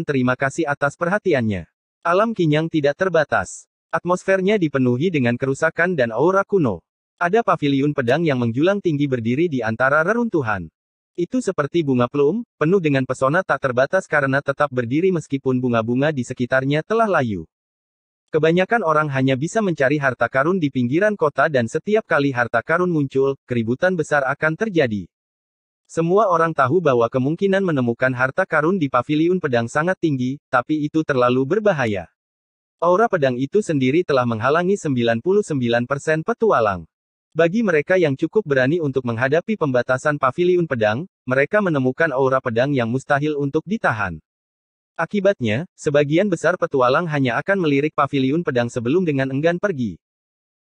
Terima kasih atas perhatiannya. Alam kinyang tidak terbatas. Atmosfernya dipenuhi dengan kerusakan dan aura kuno. Ada pavilion pedang yang menjulang tinggi berdiri di antara reruntuhan. Itu seperti bunga plum, penuh dengan pesona tak terbatas karena tetap berdiri meskipun bunga-bunga di sekitarnya telah layu. Kebanyakan orang hanya bisa mencari harta karun di pinggiran kota dan setiap kali harta karun muncul, keributan besar akan terjadi. Semua orang tahu bahwa kemungkinan menemukan harta karun di pavilion pedang sangat tinggi, tapi itu terlalu berbahaya. Aura pedang itu sendiri telah menghalangi 99% petualang. Bagi mereka yang cukup berani untuk menghadapi pembatasan pavilion pedang, mereka menemukan aura pedang yang mustahil untuk ditahan. Akibatnya, sebagian besar petualang hanya akan melirik pavilion pedang sebelum dengan enggan pergi.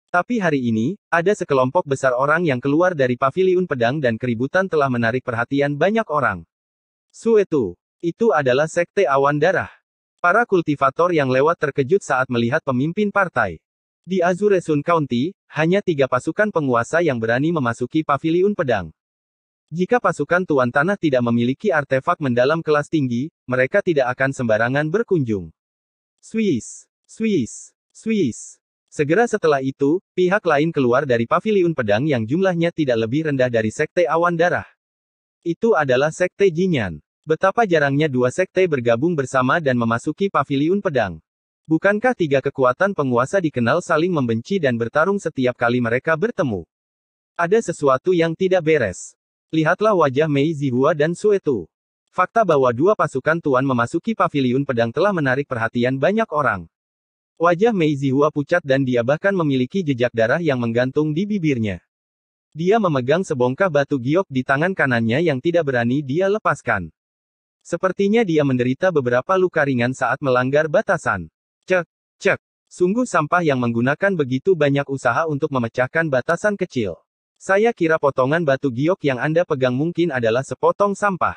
Tapi hari ini, ada sekelompok besar orang yang keluar dari pavilion pedang dan keributan telah menarik perhatian banyak orang. Suetu, itu adalah sekte awan darah. Para kultivator yang lewat terkejut saat melihat pemimpin partai. Di Azure Sun County, hanya tiga pasukan penguasa yang berani memasuki pavilion pedang. Jika pasukan Tuan Tanah tidak memiliki artefak mendalam kelas tinggi, mereka tidak akan sembarangan berkunjung. Swiss, Swiss, Swiss. Segera setelah itu, pihak lain keluar dari pavilion pedang yang jumlahnya tidak lebih rendah dari sekte awan darah. Itu adalah sekte Jinyan. Betapa jarangnya dua sekte bergabung bersama dan memasuki paviliun pedang. Bukankah tiga kekuatan penguasa dikenal saling membenci dan bertarung setiap kali mereka bertemu? Ada sesuatu yang tidak beres. Lihatlah wajah Mei Zihua dan Suetu. Fakta bahwa dua pasukan Tuan memasuki paviliun pedang telah menarik perhatian banyak orang. Wajah Mei Zihua pucat dan dia bahkan memiliki jejak darah yang menggantung di bibirnya. Dia memegang sebongkah batu giok di tangan kanannya yang tidak berani dia lepaskan. Sepertinya dia menderita beberapa luka ringan saat melanggar batasan. Cek, cek. Sungguh sampah yang menggunakan begitu banyak usaha untuk memecahkan batasan kecil. Saya kira potongan batu giok yang Anda pegang mungkin adalah sepotong sampah.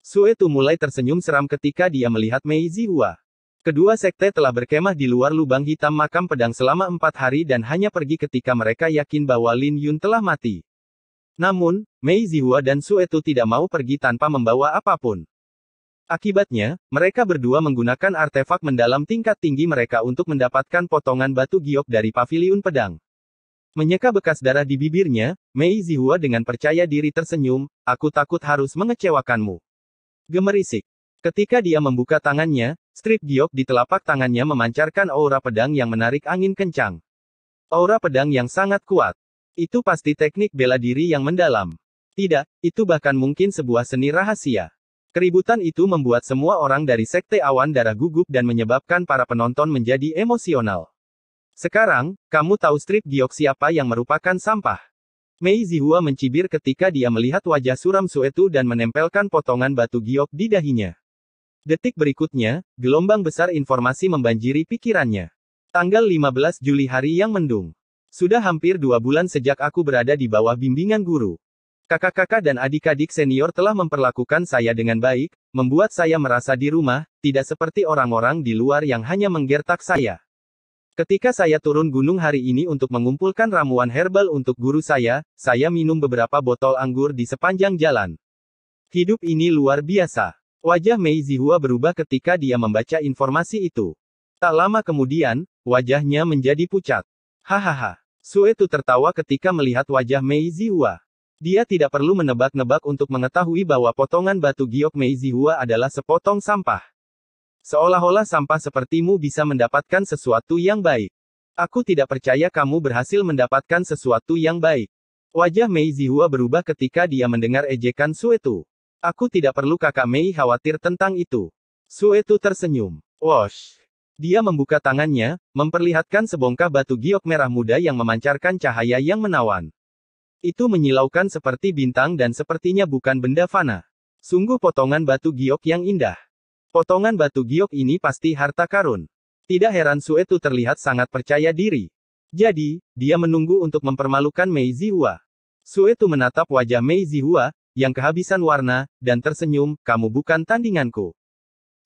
Suetu mulai tersenyum seram ketika dia melihat Mei Zihua. Kedua sekte telah berkemah di luar lubang hitam makam pedang selama empat hari dan hanya pergi ketika mereka yakin bahwa Lin Yun telah mati. Namun, Mei Zihua dan Suetu tidak mau pergi tanpa membawa apapun. Akibatnya, mereka berdua menggunakan artefak mendalam tingkat tinggi mereka untuk mendapatkan potongan batu giok dari paviliun pedang. Menyeka bekas darah di bibirnya, Mei Zihua dengan percaya diri tersenyum, aku takut harus mengecewakanmu. Gemerisik. Ketika dia membuka tangannya, strip giok di telapak tangannya memancarkan aura pedang yang menarik angin kencang. Aura pedang yang sangat kuat. Itu pasti teknik bela diri yang mendalam. Tidak, itu bahkan mungkin sebuah seni rahasia. Keributan itu membuat semua orang dari sekte awan darah gugup dan menyebabkan para penonton menjadi emosional. Sekarang, kamu tahu strip giok siapa yang merupakan sampah? Mei Zihua mencibir ketika dia melihat wajah suram Suetu dan menempelkan potongan batu giok di dahinya. Detik berikutnya, gelombang besar informasi membanjiri pikirannya. Tanggal 15 Juli hari yang mendung. Sudah hampir dua bulan sejak aku berada di bawah bimbingan guru. Kakak-kakak dan adik-adik senior telah memperlakukan saya dengan baik, membuat saya merasa di rumah, tidak seperti orang-orang di luar yang hanya menggertak saya. Ketika saya turun gunung hari ini untuk mengumpulkan ramuan herbal untuk guru saya, saya minum beberapa botol anggur di sepanjang jalan. Hidup ini luar biasa. Wajah Mei Zihua berubah ketika dia membaca informasi itu. Tak lama kemudian, wajahnya menjadi pucat. Hahaha. Sue itu tertawa ketika melihat wajah Mei Zihua. Dia tidak perlu menebak-nebak untuk mengetahui bahwa potongan batu giok Meizihua adalah sepotong sampah. Seolah-olah sampah sepertimu bisa mendapatkan sesuatu yang baik. Aku tidak percaya kamu berhasil mendapatkan sesuatu yang baik. Wajah Mei Zihua berubah ketika dia mendengar ejekan Suetu. Aku tidak perlu kakak Mei khawatir tentang itu. Suetu tersenyum. Wash. Dia membuka tangannya, memperlihatkan sebongkah batu giok merah muda yang memancarkan cahaya yang menawan. Itu menyilaukan seperti bintang dan sepertinya bukan benda fana. Sungguh potongan batu giok yang indah. Potongan batu giok ini pasti harta karun. Tidak heran Suetu terlihat sangat percaya diri. Jadi, dia menunggu untuk mempermalukan Mei Zihua. Suetu menatap wajah Mei Zihua, yang kehabisan warna, dan tersenyum, kamu bukan tandinganku.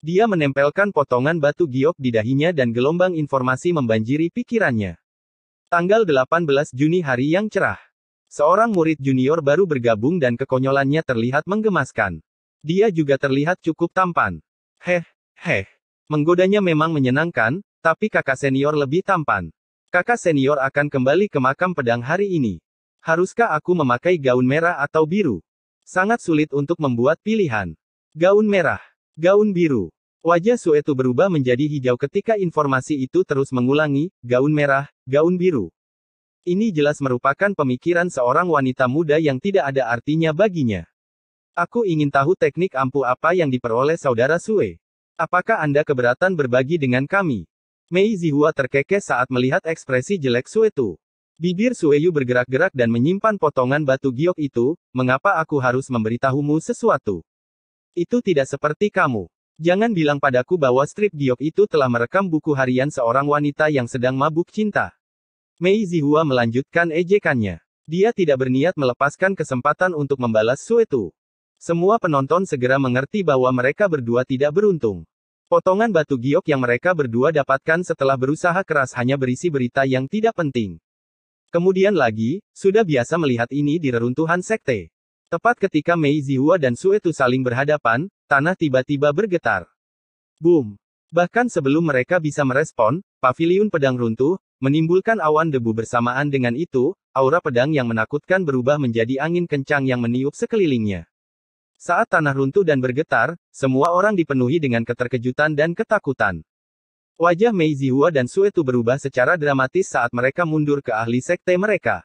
Dia menempelkan potongan batu giok di dahinya dan gelombang informasi membanjiri pikirannya. Tanggal 18 Juni hari yang cerah. Seorang murid junior baru bergabung dan kekonyolannya terlihat menggemaskan. Dia juga terlihat cukup tampan. Heh, heh. Menggodanya memang menyenangkan, tapi kakak senior lebih tampan. Kakak senior akan kembali ke makam pedang hari ini. Haruskah aku memakai gaun merah atau biru? Sangat sulit untuk membuat pilihan. Gaun merah, gaun biru. Wajah Sue Suetu berubah menjadi hijau ketika informasi itu terus mengulangi, gaun merah, gaun biru. Ini jelas merupakan pemikiran seorang wanita muda yang tidak ada artinya baginya. Aku ingin tahu teknik ampuh apa yang diperoleh saudara Sue. Apakah Anda keberatan berbagi dengan kami? Mei Zihua terkekeh saat melihat ekspresi jelek Sue itu. Bibir Su'e Yu bergerak-gerak dan menyimpan potongan batu giok itu, mengapa aku harus memberitahumu sesuatu? Itu tidak seperti kamu. Jangan bilang padaku bahwa strip giok itu telah merekam buku harian seorang wanita yang sedang mabuk cinta. Mei Zihua melanjutkan ejekannya. Dia tidak berniat melepaskan kesempatan untuk membalas Suetu. Semua penonton segera mengerti bahwa mereka berdua tidak beruntung. Potongan batu giok yang mereka berdua dapatkan setelah berusaha keras hanya berisi berita yang tidak penting. Kemudian lagi, sudah biasa melihat ini di reruntuhan sekte. Tepat ketika Mei Zihua dan Suetu saling berhadapan, tanah tiba-tiba bergetar. Boom! Bahkan sebelum mereka bisa merespon, pavilion pedang runtuh, Menimbulkan awan debu bersamaan dengan itu, aura pedang yang menakutkan berubah menjadi angin kencang yang meniup sekelilingnya. Saat tanah runtuh dan bergetar, semua orang dipenuhi dengan keterkejutan dan ketakutan. Wajah Mei Zihua dan Suetu berubah secara dramatis saat mereka mundur ke ahli sekte mereka.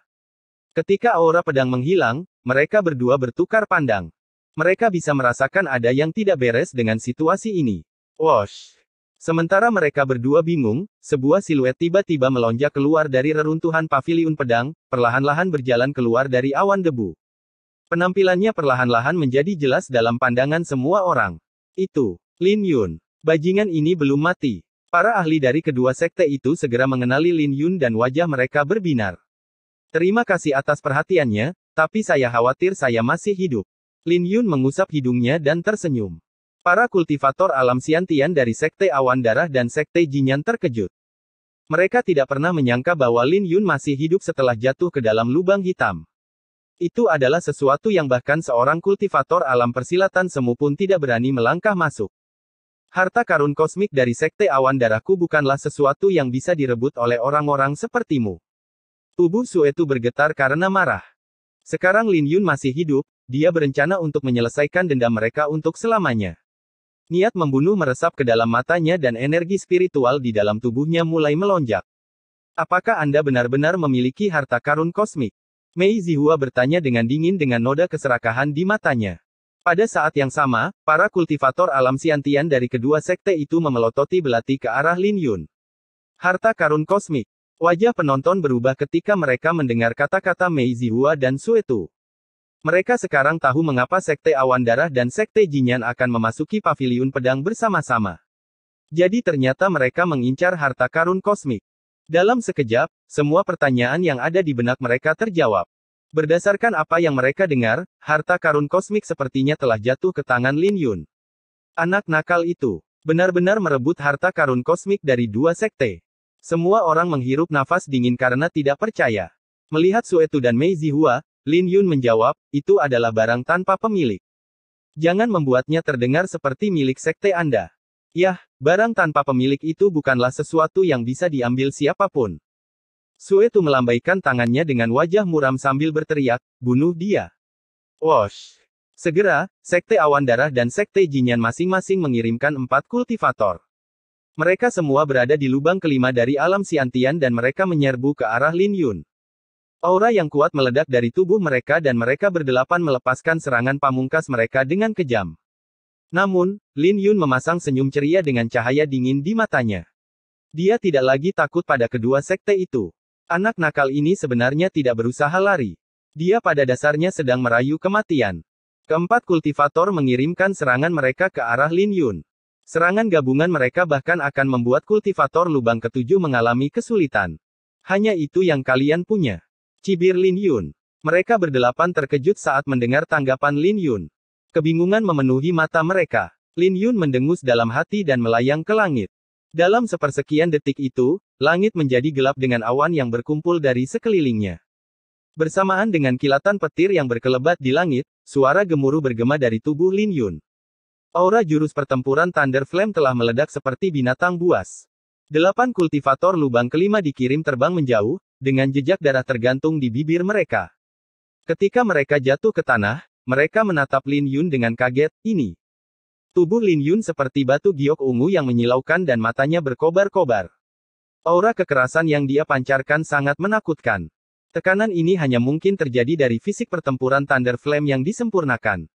Ketika aura pedang menghilang, mereka berdua bertukar pandang. Mereka bisa merasakan ada yang tidak beres dengan situasi ini. Wash. Sementara mereka berdua bingung, sebuah siluet tiba-tiba melonjak keluar dari reruntuhan paviliun pedang, perlahan-lahan berjalan keluar dari awan debu. Penampilannya perlahan-lahan menjadi jelas dalam pandangan semua orang. Itu, Lin Yun. Bajingan ini belum mati. Para ahli dari kedua sekte itu segera mengenali Lin Yun dan wajah mereka berbinar. Terima kasih atas perhatiannya, tapi saya khawatir saya masih hidup. Lin Yun mengusap hidungnya dan tersenyum. Para kultivator alam Siantian dari Sekte Awan Darah dan Sekte Jinyan terkejut. Mereka tidak pernah menyangka bahwa Lin Yun masih hidup setelah jatuh ke dalam lubang hitam. Itu adalah sesuatu yang bahkan seorang kultivator alam persilatan semu pun tidak berani melangkah masuk. Harta karun kosmik dari Sekte Awan Darahku bukanlah sesuatu yang bisa direbut oleh orang-orang sepertimu. Tubuh Su itu bergetar karena marah. Sekarang Lin Yun masih hidup, dia berencana untuk menyelesaikan dendam mereka untuk selamanya. Niat membunuh meresap ke dalam matanya dan energi spiritual di dalam tubuhnya mulai melonjak. Apakah Anda benar-benar memiliki harta karun kosmik? Mei Zihua bertanya dengan dingin dengan noda keserakahan di matanya. Pada saat yang sama, para kultivator alam siantian dari kedua sekte itu memelototi belati ke arah Lin Yun. Harta karun kosmik. Wajah penonton berubah ketika mereka mendengar kata-kata Mei Zihua dan Suetu. Mereka sekarang tahu mengapa Sekte Awan Darah dan Sekte Jinyan akan memasuki paviliun pedang bersama-sama. Jadi ternyata mereka mengincar harta karun kosmik. Dalam sekejap, semua pertanyaan yang ada di benak mereka terjawab. Berdasarkan apa yang mereka dengar, harta karun kosmik sepertinya telah jatuh ke tangan Lin Yun. Anak nakal itu benar-benar merebut harta karun kosmik dari dua sekte. Semua orang menghirup nafas dingin karena tidak percaya. Melihat Suetu dan Mei Zihua, Lin Yun menjawab, itu adalah barang tanpa pemilik. Jangan membuatnya terdengar seperti milik sekte Anda. Yah, barang tanpa pemilik itu bukanlah sesuatu yang bisa diambil siapapun. Suetu melambaikan tangannya dengan wajah muram sambil berteriak, bunuh dia. Wash. Segera, Sekte Awan Darah dan Sekte jinian masing-masing mengirimkan empat kultivator. Mereka semua berada di lubang kelima dari alam Siantian dan mereka menyerbu ke arah Lin Yun. Aura yang kuat meledak dari tubuh mereka dan mereka berdelapan melepaskan serangan pamungkas mereka dengan kejam. Namun, Lin Yun memasang senyum ceria dengan cahaya dingin di matanya. Dia tidak lagi takut pada kedua sekte itu. Anak nakal ini sebenarnya tidak berusaha lari. Dia pada dasarnya sedang merayu kematian. Keempat kultivator mengirimkan serangan mereka ke arah Lin Yun. Serangan gabungan mereka bahkan akan membuat kultivator lubang ketujuh mengalami kesulitan. Hanya itu yang kalian punya. Cibir Lin Yun. Mereka berdelapan terkejut saat mendengar tanggapan Lin Yun. Kebingungan memenuhi mata mereka. Lin Yun mendengus dalam hati dan melayang ke langit. Dalam sepersekian detik itu, langit menjadi gelap dengan awan yang berkumpul dari sekelilingnya. Bersamaan dengan kilatan petir yang berkelebat di langit, suara gemuruh bergema dari tubuh Lin Yun. Aura jurus pertempuran Thunder Flame telah meledak seperti binatang buas. Delapan kultivator lubang kelima dikirim terbang menjauh, dengan jejak darah tergantung di bibir mereka. Ketika mereka jatuh ke tanah, mereka menatap Lin Yun dengan kaget, ini. Tubuh Lin Yun seperti batu giok ungu yang menyilaukan dan matanya berkobar-kobar. Aura kekerasan yang dia pancarkan sangat menakutkan. Tekanan ini hanya mungkin terjadi dari fisik pertempuran Thunder Flame yang disempurnakan.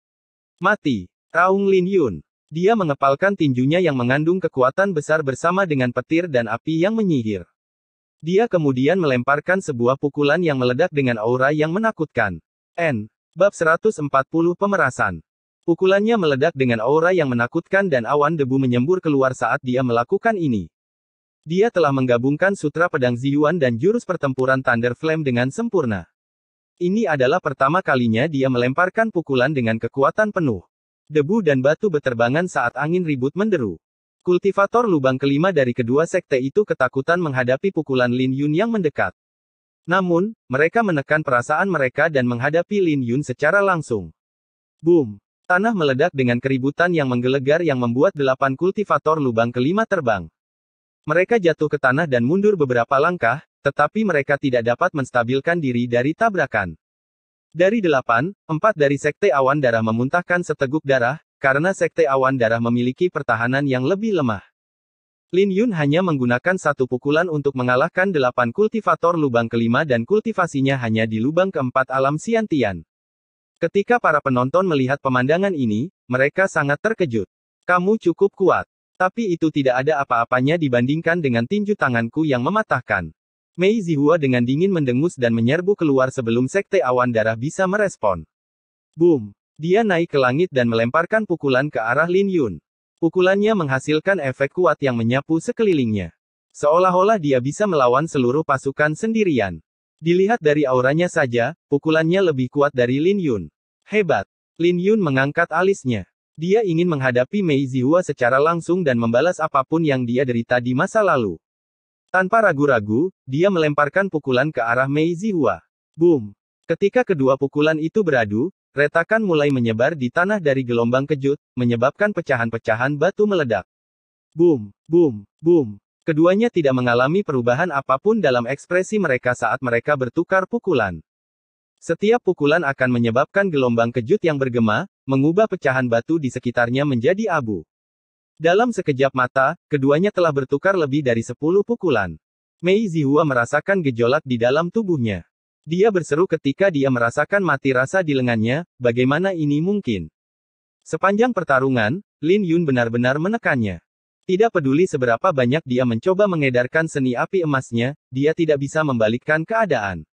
Mati. Raung Lin Yun. Dia mengepalkan tinjunya yang mengandung kekuatan besar bersama dengan petir dan api yang menyihir. Dia kemudian melemparkan sebuah pukulan yang meledak dengan aura yang menakutkan. N. Bab 140 Pemerasan. Pukulannya meledak dengan aura yang menakutkan dan awan debu menyembur keluar saat dia melakukan ini. Dia telah menggabungkan sutra pedang Ziyuan dan jurus pertempuran Thunder Flame dengan sempurna. Ini adalah pertama kalinya dia melemparkan pukulan dengan kekuatan penuh. Debu dan batu beterbangan saat angin ribut menderu. Kultivator lubang kelima dari kedua sekte itu ketakutan menghadapi pukulan Lin Yun yang mendekat. Namun, mereka menekan perasaan mereka dan menghadapi Lin Yun secara langsung. Boom! Tanah meledak dengan keributan yang menggelegar yang membuat delapan kultivator lubang kelima terbang. Mereka jatuh ke tanah dan mundur beberapa langkah, tetapi mereka tidak dapat menstabilkan diri dari tabrakan. Dari delapan, empat dari sekte awan darah memuntahkan seteguk darah, karena sekte awan darah memiliki pertahanan yang lebih lemah. Lin Yun hanya menggunakan satu pukulan untuk mengalahkan delapan kultivator lubang kelima dan kultivasinya hanya di lubang keempat alam Siantian. Ketika para penonton melihat pemandangan ini, mereka sangat terkejut. Kamu cukup kuat. Tapi itu tidak ada apa-apanya dibandingkan dengan tinju tanganku yang mematahkan. Mei Zihua dengan dingin mendengus dan menyerbu keluar sebelum sekte awan darah bisa merespon. Boom! Dia naik ke langit dan melemparkan pukulan ke arah Lin Yun. Pukulannya menghasilkan efek kuat yang menyapu sekelilingnya. Seolah-olah dia bisa melawan seluruh pasukan sendirian. Dilihat dari auranya saja, pukulannya lebih kuat dari Lin Yun. Hebat! Lin Yun mengangkat alisnya. Dia ingin menghadapi Mei Zihua secara langsung dan membalas apapun yang dia derita di masa lalu. Tanpa ragu-ragu, dia melemparkan pukulan ke arah Mei Zihua. Boom! Ketika kedua pukulan itu beradu, Retakan mulai menyebar di tanah dari gelombang kejut, menyebabkan pecahan-pecahan batu meledak. Boom, boom, boom. Keduanya tidak mengalami perubahan apapun dalam ekspresi mereka saat mereka bertukar pukulan. Setiap pukulan akan menyebabkan gelombang kejut yang bergema, mengubah pecahan batu di sekitarnya menjadi abu. Dalam sekejap mata, keduanya telah bertukar lebih dari 10 pukulan. Mei Zihua merasakan gejolak di dalam tubuhnya. Dia berseru ketika dia merasakan mati rasa di lengannya, bagaimana ini mungkin? Sepanjang pertarungan, Lin Yun benar-benar menekannya. Tidak peduli seberapa banyak dia mencoba mengedarkan seni api emasnya, dia tidak bisa membalikkan keadaan.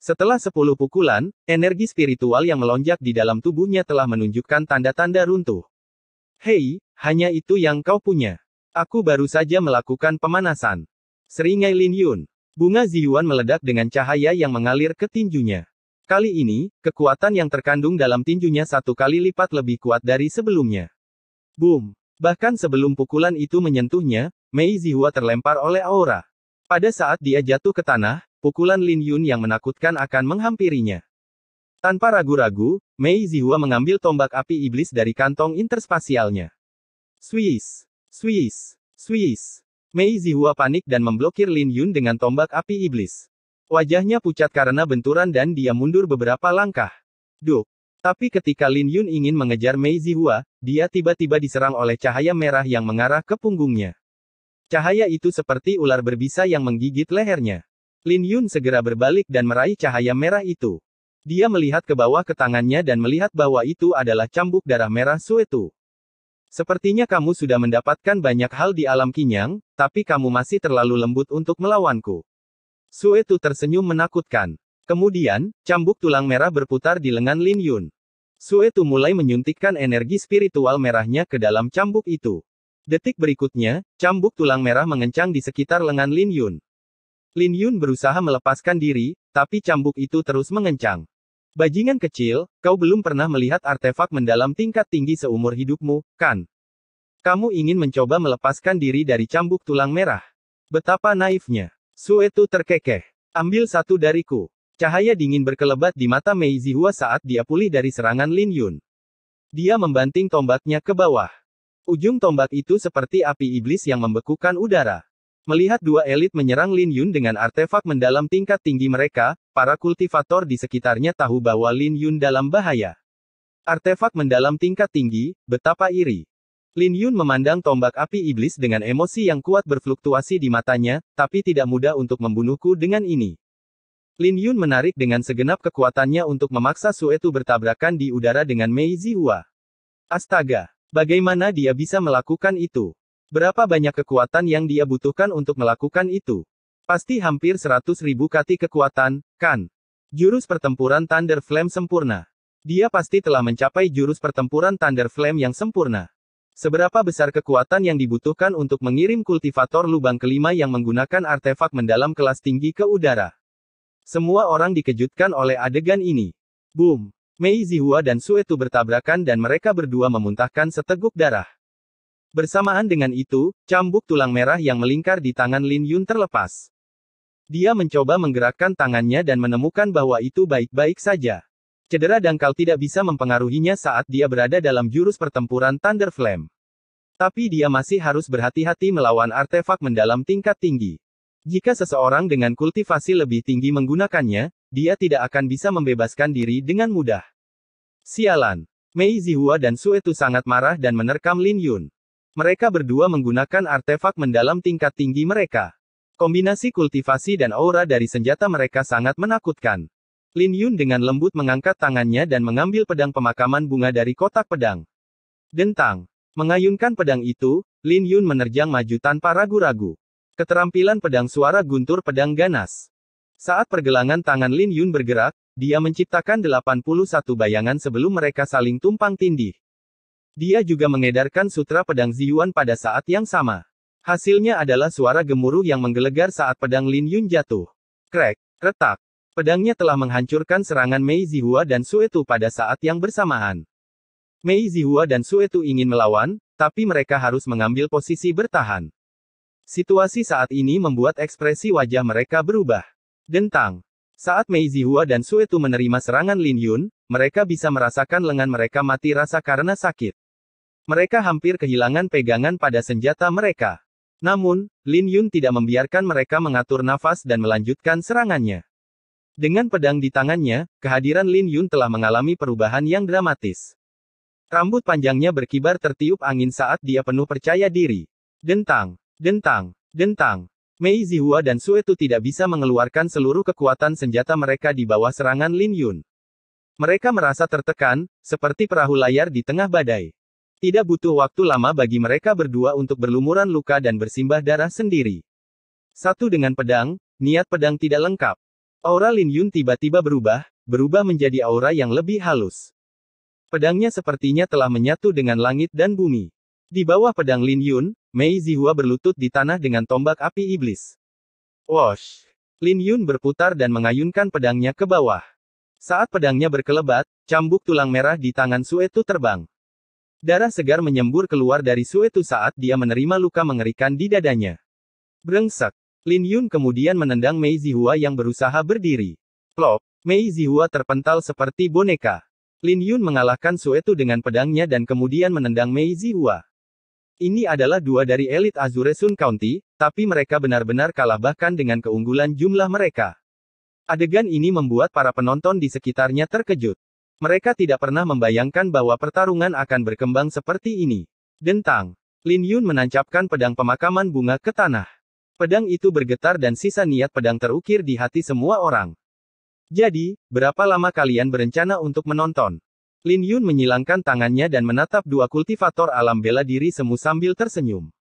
Setelah sepuluh pukulan, energi spiritual yang melonjak di dalam tubuhnya telah menunjukkan tanda-tanda runtuh. Hei, hanya itu yang kau punya. Aku baru saja melakukan pemanasan. Seringai Lin Yun. Bunga Ziyuan meledak dengan cahaya yang mengalir ke tinjunya. Kali ini, kekuatan yang terkandung dalam tinjunya satu kali lipat lebih kuat dari sebelumnya. Boom! Bahkan sebelum pukulan itu menyentuhnya, Mei Zihua terlempar oleh aura. Pada saat dia jatuh ke tanah, pukulan Lin Yun yang menakutkan akan menghampirinya. Tanpa ragu-ragu, Mei Zihua mengambil tombak api iblis dari kantong interspasialnya. Swiss! Swiss! Swiss! Mei Zihua panik dan memblokir Lin Yun dengan tombak api iblis. Wajahnya pucat karena benturan dan dia mundur beberapa langkah. Duh. Tapi ketika Lin Yun ingin mengejar Mei Zihua, dia tiba-tiba diserang oleh cahaya merah yang mengarah ke punggungnya. Cahaya itu seperti ular berbisa yang menggigit lehernya. Lin Yun segera berbalik dan meraih cahaya merah itu. Dia melihat ke bawah ke tangannya dan melihat bahwa itu adalah cambuk darah merah Suetu. Sepertinya kamu sudah mendapatkan banyak hal di alam kinyang, tapi kamu masih terlalu lembut untuk melawanku. Suetu tersenyum menakutkan. Kemudian, cambuk tulang merah berputar di lengan Lin Yun. Suetu mulai menyuntikkan energi spiritual merahnya ke dalam cambuk itu. Detik berikutnya, cambuk tulang merah mengencang di sekitar lengan Lin Yun. Lin Yun berusaha melepaskan diri, tapi cambuk itu terus mengencang. Bajingan kecil, kau belum pernah melihat artefak mendalam tingkat tinggi seumur hidupmu, kan? Kamu ingin mencoba melepaskan diri dari cambuk tulang merah. Betapa naifnya. Suetu terkekeh. Ambil satu dariku. Cahaya dingin berkelebat di mata Mei Zihua saat dia pulih dari serangan Lin Yun. Dia membanting tombaknya ke bawah. Ujung tombak itu seperti api iblis yang membekukan udara. Melihat dua elit menyerang Lin Yun dengan artefak mendalam tingkat tinggi mereka, para kultivator di sekitarnya tahu bahwa Lin Yun dalam bahaya. Artefak mendalam tingkat tinggi, betapa iri. Lin Yun memandang tombak api iblis dengan emosi yang kuat berfluktuasi di matanya, tapi tidak mudah untuk membunuhku dengan ini. Lin Yun menarik dengan segenap kekuatannya untuk memaksa Suetu bertabrakan di udara dengan Mei Zihua. Astaga! Bagaimana dia bisa melakukan itu? Berapa banyak kekuatan yang dia butuhkan untuk melakukan itu? Pasti hampir 100 ribu kati kekuatan, kan? Jurus pertempuran Thunder Flame sempurna. Dia pasti telah mencapai jurus pertempuran Thunder Flame yang sempurna. Seberapa besar kekuatan yang dibutuhkan untuk mengirim kultivator lubang kelima yang menggunakan artefak mendalam kelas tinggi ke udara? Semua orang dikejutkan oleh adegan ini. Boom! Mei Zihua dan Suetu bertabrakan dan mereka berdua memuntahkan seteguk darah. Bersamaan dengan itu, cambuk tulang merah yang melingkar di tangan Lin Yun terlepas. Dia mencoba menggerakkan tangannya dan menemukan bahwa itu baik-baik saja. Cedera dangkal tidak bisa mempengaruhinya saat dia berada dalam jurus pertempuran Thunder Flame. Tapi dia masih harus berhati-hati melawan artefak mendalam tingkat tinggi. Jika seseorang dengan kultivasi lebih tinggi menggunakannya, dia tidak akan bisa membebaskan diri dengan mudah. Sialan, Mei Zihua dan Suetu sangat marah dan menerkam Lin Yun. Mereka berdua menggunakan artefak mendalam tingkat tinggi mereka. Kombinasi kultivasi dan aura dari senjata mereka sangat menakutkan. Lin Yun dengan lembut mengangkat tangannya dan mengambil pedang pemakaman bunga dari kotak pedang. Dentang. Mengayunkan pedang itu, Lin Yun menerjang maju tanpa ragu-ragu. Keterampilan pedang suara guntur pedang ganas. Saat pergelangan tangan Lin Yun bergerak, dia menciptakan 81 bayangan sebelum mereka saling tumpang tindih. Dia juga mengedarkan sutra pedang Ziyuan pada saat yang sama. Hasilnya adalah suara gemuruh yang menggelegar saat pedang Lin Yun jatuh. Krek, retak. Pedangnya telah menghancurkan serangan Mei Zihua dan Suetu pada saat yang bersamaan. Mei Zihua dan Suetu ingin melawan, tapi mereka harus mengambil posisi bertahan. Situasi saat ini membuat ekspresi wajah mereka berubah. Dentang. Saat Mei Zihua dan Suetu menerima serangan Lin Yun, mereka bisa merasakan lengan mereka mati rasa karena sakit. Mereka hampir kehilangan pegangan pada senjata mereka. Namun, Lin Yun tidak membiarkan mereka mengatur nafas dan melanjutkan serangannya. Dengan pedang di tangannya, kehadiran Lin Yun telah mengalami perubahan yang dramatis. Rambut panjangnya berkibar tertiup angin saat dia penuh percaya diri. Dentang, dentang, dentang. Mei Zihua dan Suetu tidak bisa mengeluarkan seluruh kekuatan senjata mereka di bawah serangan Lin Yun. Mereka merasa tertekan, seperti perahu layar di tengah badai. Tidak butuh waktu lama bagi mereka berdua untuk berlumuran luka dan bersimbah darah sendiri. Satu dengan pedang, niat pedang tidak lengkap. Aura Lin Yun tiba-tiba berubah, berubah menjadi aura yang lebih halus. Pedangnya sepertinya telah menyatu dengan langit dan bumi. Di bawah pedang Lin Yun, Mei Zihua berlutut di tanah dengan tombak api iblis. Wash! Lin Yun berputar dan mengayunkan pedangnya ke bawah. Saat pedangnya berkelebat, cambuk tulang merah di tangan Sue Suetu terbang. Darah segar menyembur keluar dari Suetu saat dia menerima luka mengerikan di dadanya. Brengsak. Lin Yun kemudian menendang Mei Zihua yang berusaha berdiri. Plop. Mei Zihua terpental seperti boneka. Lin Yun mengalahkan Suetu dengan pedangnya dan kemudian menendang Mei Zihua. Ini adalah dua dari elit Azure Sun County, tapi mereka benar-benar kalah bahkan dengan keunggulan jumlah mereka. Adegan ini membuat para penonton di sekitarnya terkejut. Mereka tidak pernah membayangkan bahwa pertarungan akan berkembang seperti ini. Dentang. Lin Yun menancapkan pedang pemakaman bunga ke tanah. Pedang itu bergetar dan sisa niat pedang terukir di hati semua orang. Jadi, berapa lama kalian berencana untuk menonton? Lin Yun menyilangkan tangannya dan menatap dua kultivator alam bela diri semu sambil tersenyum.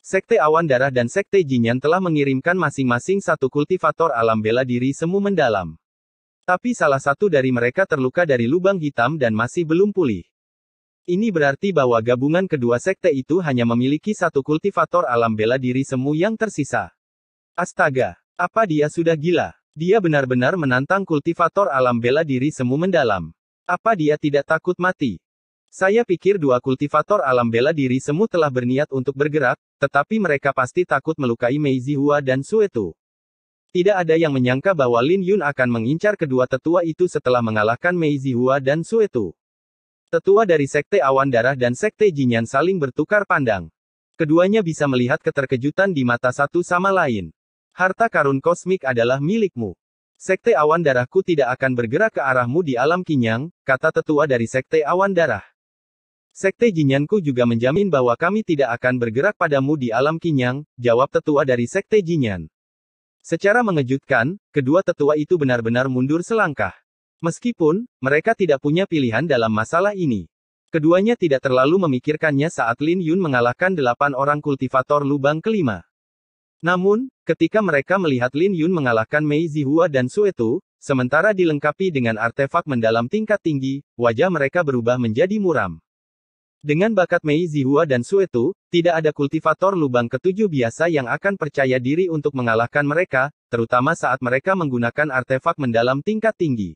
Sekte Awan Darah dan Sekte Jinyan telah mengirimkan masing-masing satu kultivator alam bela diri semu mendalam. Tapi salah satu dari mereka terluka dari lubang hitam dan masih belum pulih. Ini berarti bahwa gabungan kedua sekte itu hanya memiliki satu kultivator alam bela diri semu yang tersisa. Astaga, apa dia sudah gila? Dia benar-benar menantang kultivator alam bela diri semu mendalam. Apa dia tidak takut mati? Saya pikir dua kultivator alam bela diri semu telah berniat untuk bergerak, tetapi mereka pasti takut melukai Mei dan Suetu. Tidak ada yang menyangka bahwa Lin Yun akan mengincar kedua tetua itu setelah mengalahkan Mei Zihua dan Suetu. Tetua dari Sekte Awan Darah dan Sekte Jinyan saling bertukar pandang. Keduanya bisa melihat keterkejutan di mata satu sama lain. Harta karun kosmik adalah milikmu. Sekte Awan Darahku tidak akan bergerak ke arahmu di alam kinyang, kata tetua dari Sekte Awan Darah. Sekte Jinyanku juga menjamin bahwa kami tidak akan bergerak padamu di alam kinyang, jawab tetua dari Sekte Jinyan. Secara mengejutkan, kedua tetua itu benar-benar mundur selangkah. Meskipun, mereka tidak punya pilihan dalam masalah ini. Keduanya tidak terlalu memikirkannya saat Lin Yun mengalahkan delapan orang kultivator lubang kelima. Namun, ketika mereka melihat Lin Yun mengalahkan Mei Zihua dan Suetu, sementara dilengkapi dengan artefak mendalam tingkat tinggi, wajah mereka berubah menjadi muram. Dengan bakat Mei Zihua dan Suetu, tidak ada kultivator lubang ketujuh biasa yang akan percaya diri untuk mengalahkan mereka, terutama saat mereka menggunakan artefak mendalam tingkat tinggi.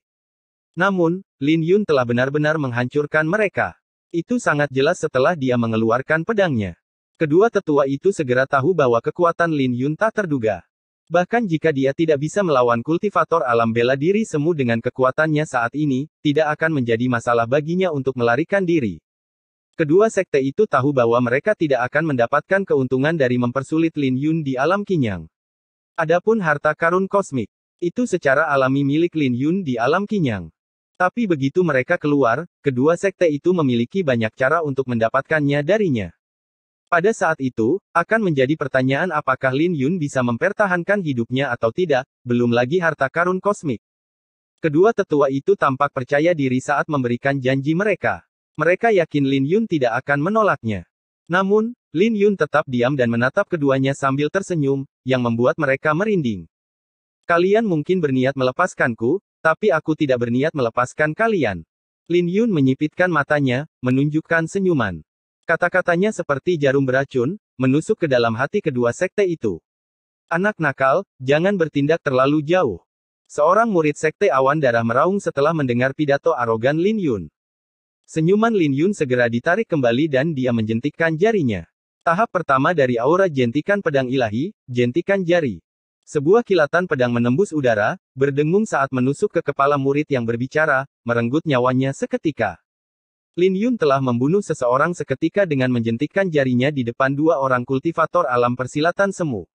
Namun, Lin Yun telah benar-benar menghancurkan mereka. Itu sangat jelas setelah dia mengeluarkan pedangnya. Kedua tetua itu segera tahu bahwa kekuatan Lin Yun tak terduga. Bahkan jika dia tidak bisa melawan kultivator alam bela diri semu dengan kekuatannya saat ini, tidak akan menjadi masalah baginya untuk melarikan diri. Kedua sekte itu tahu bahwa mereka tidak akan mendapatkan keuntungan dari mempersulit Lin Yun di alam kinyang. Adapun harta karun kosmik, itu secara alami milik Lin Yun di alam kinyang. Tapi begitu mereka keluar, kedua sekte itu memiliki banyak cara untuk mendapatkannya darinya. Pada saat itu, akan menjadi pertanyaan apakah Lin Yun bisa mempertahankan hidupnya atau tidak, belum lagi harta karun kosmik. Kedua tetua itu tampak percaya diri saat memberikan janji mereka. Mereka yakin Lin Yun tidak akan menolaknya. Namun, Lin Yun tetap diam dan menatap keduanya sambil tersenyum, yang membuat mereka merinding. Kalian mungkin berniat melepaskanku, tapi aku tidak berniat melepaskan kalian. Lin Yun menyipitkan matanya, menunjukkan senyuman. Kata-katanya seperti jarum beracun, menusuk ke dalam hati kedua sekte itu. Anak nakal, jangan bertindak terlalu jauh. Seorang murid sekte awan darah meraung setelah mendengar pidato arogan Lin Yun. Senyuman Lin Yun segera ditarik kembali dan dia menjentikkan jarinya. Tahap pertama dari aura jentikan pedang ilahi, jentikan jari. Sebuah kilatan pedang menembus udara, berdengung saat menusuk ke kepala murid yang berbicara, merenggut nyawanya seketika. Lin Yun telah membunuh seseorang seketika dengan menjentikkan jarinya di depan dua orang kultivator alam persilatan semu.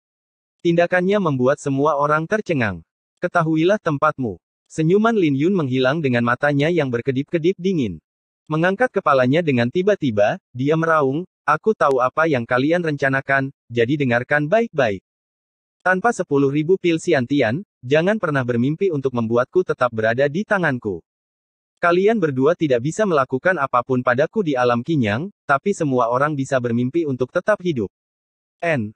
Tindakannya membuat semua orang tercengang. Ketahuilah tempatmu. Senyuman Lin Yun menghilang dengan matanya yang berkedip-kedip dingin. Mengangkat kepalanya dengan tiba-tiba, dia meraung, aku tahu apa yang kalian rencanakan, jadi dengarkan baik-baik. Tanpa sepuluh ribu pil siantian, jangan pernah bermimpi untuk membuatku tetap berada di tanganku. Kalian berdua tidak bisa melakukan apapun padaku di alam kinyang, tapi semua orang bisa bermimpi untuk tetap hidup. N.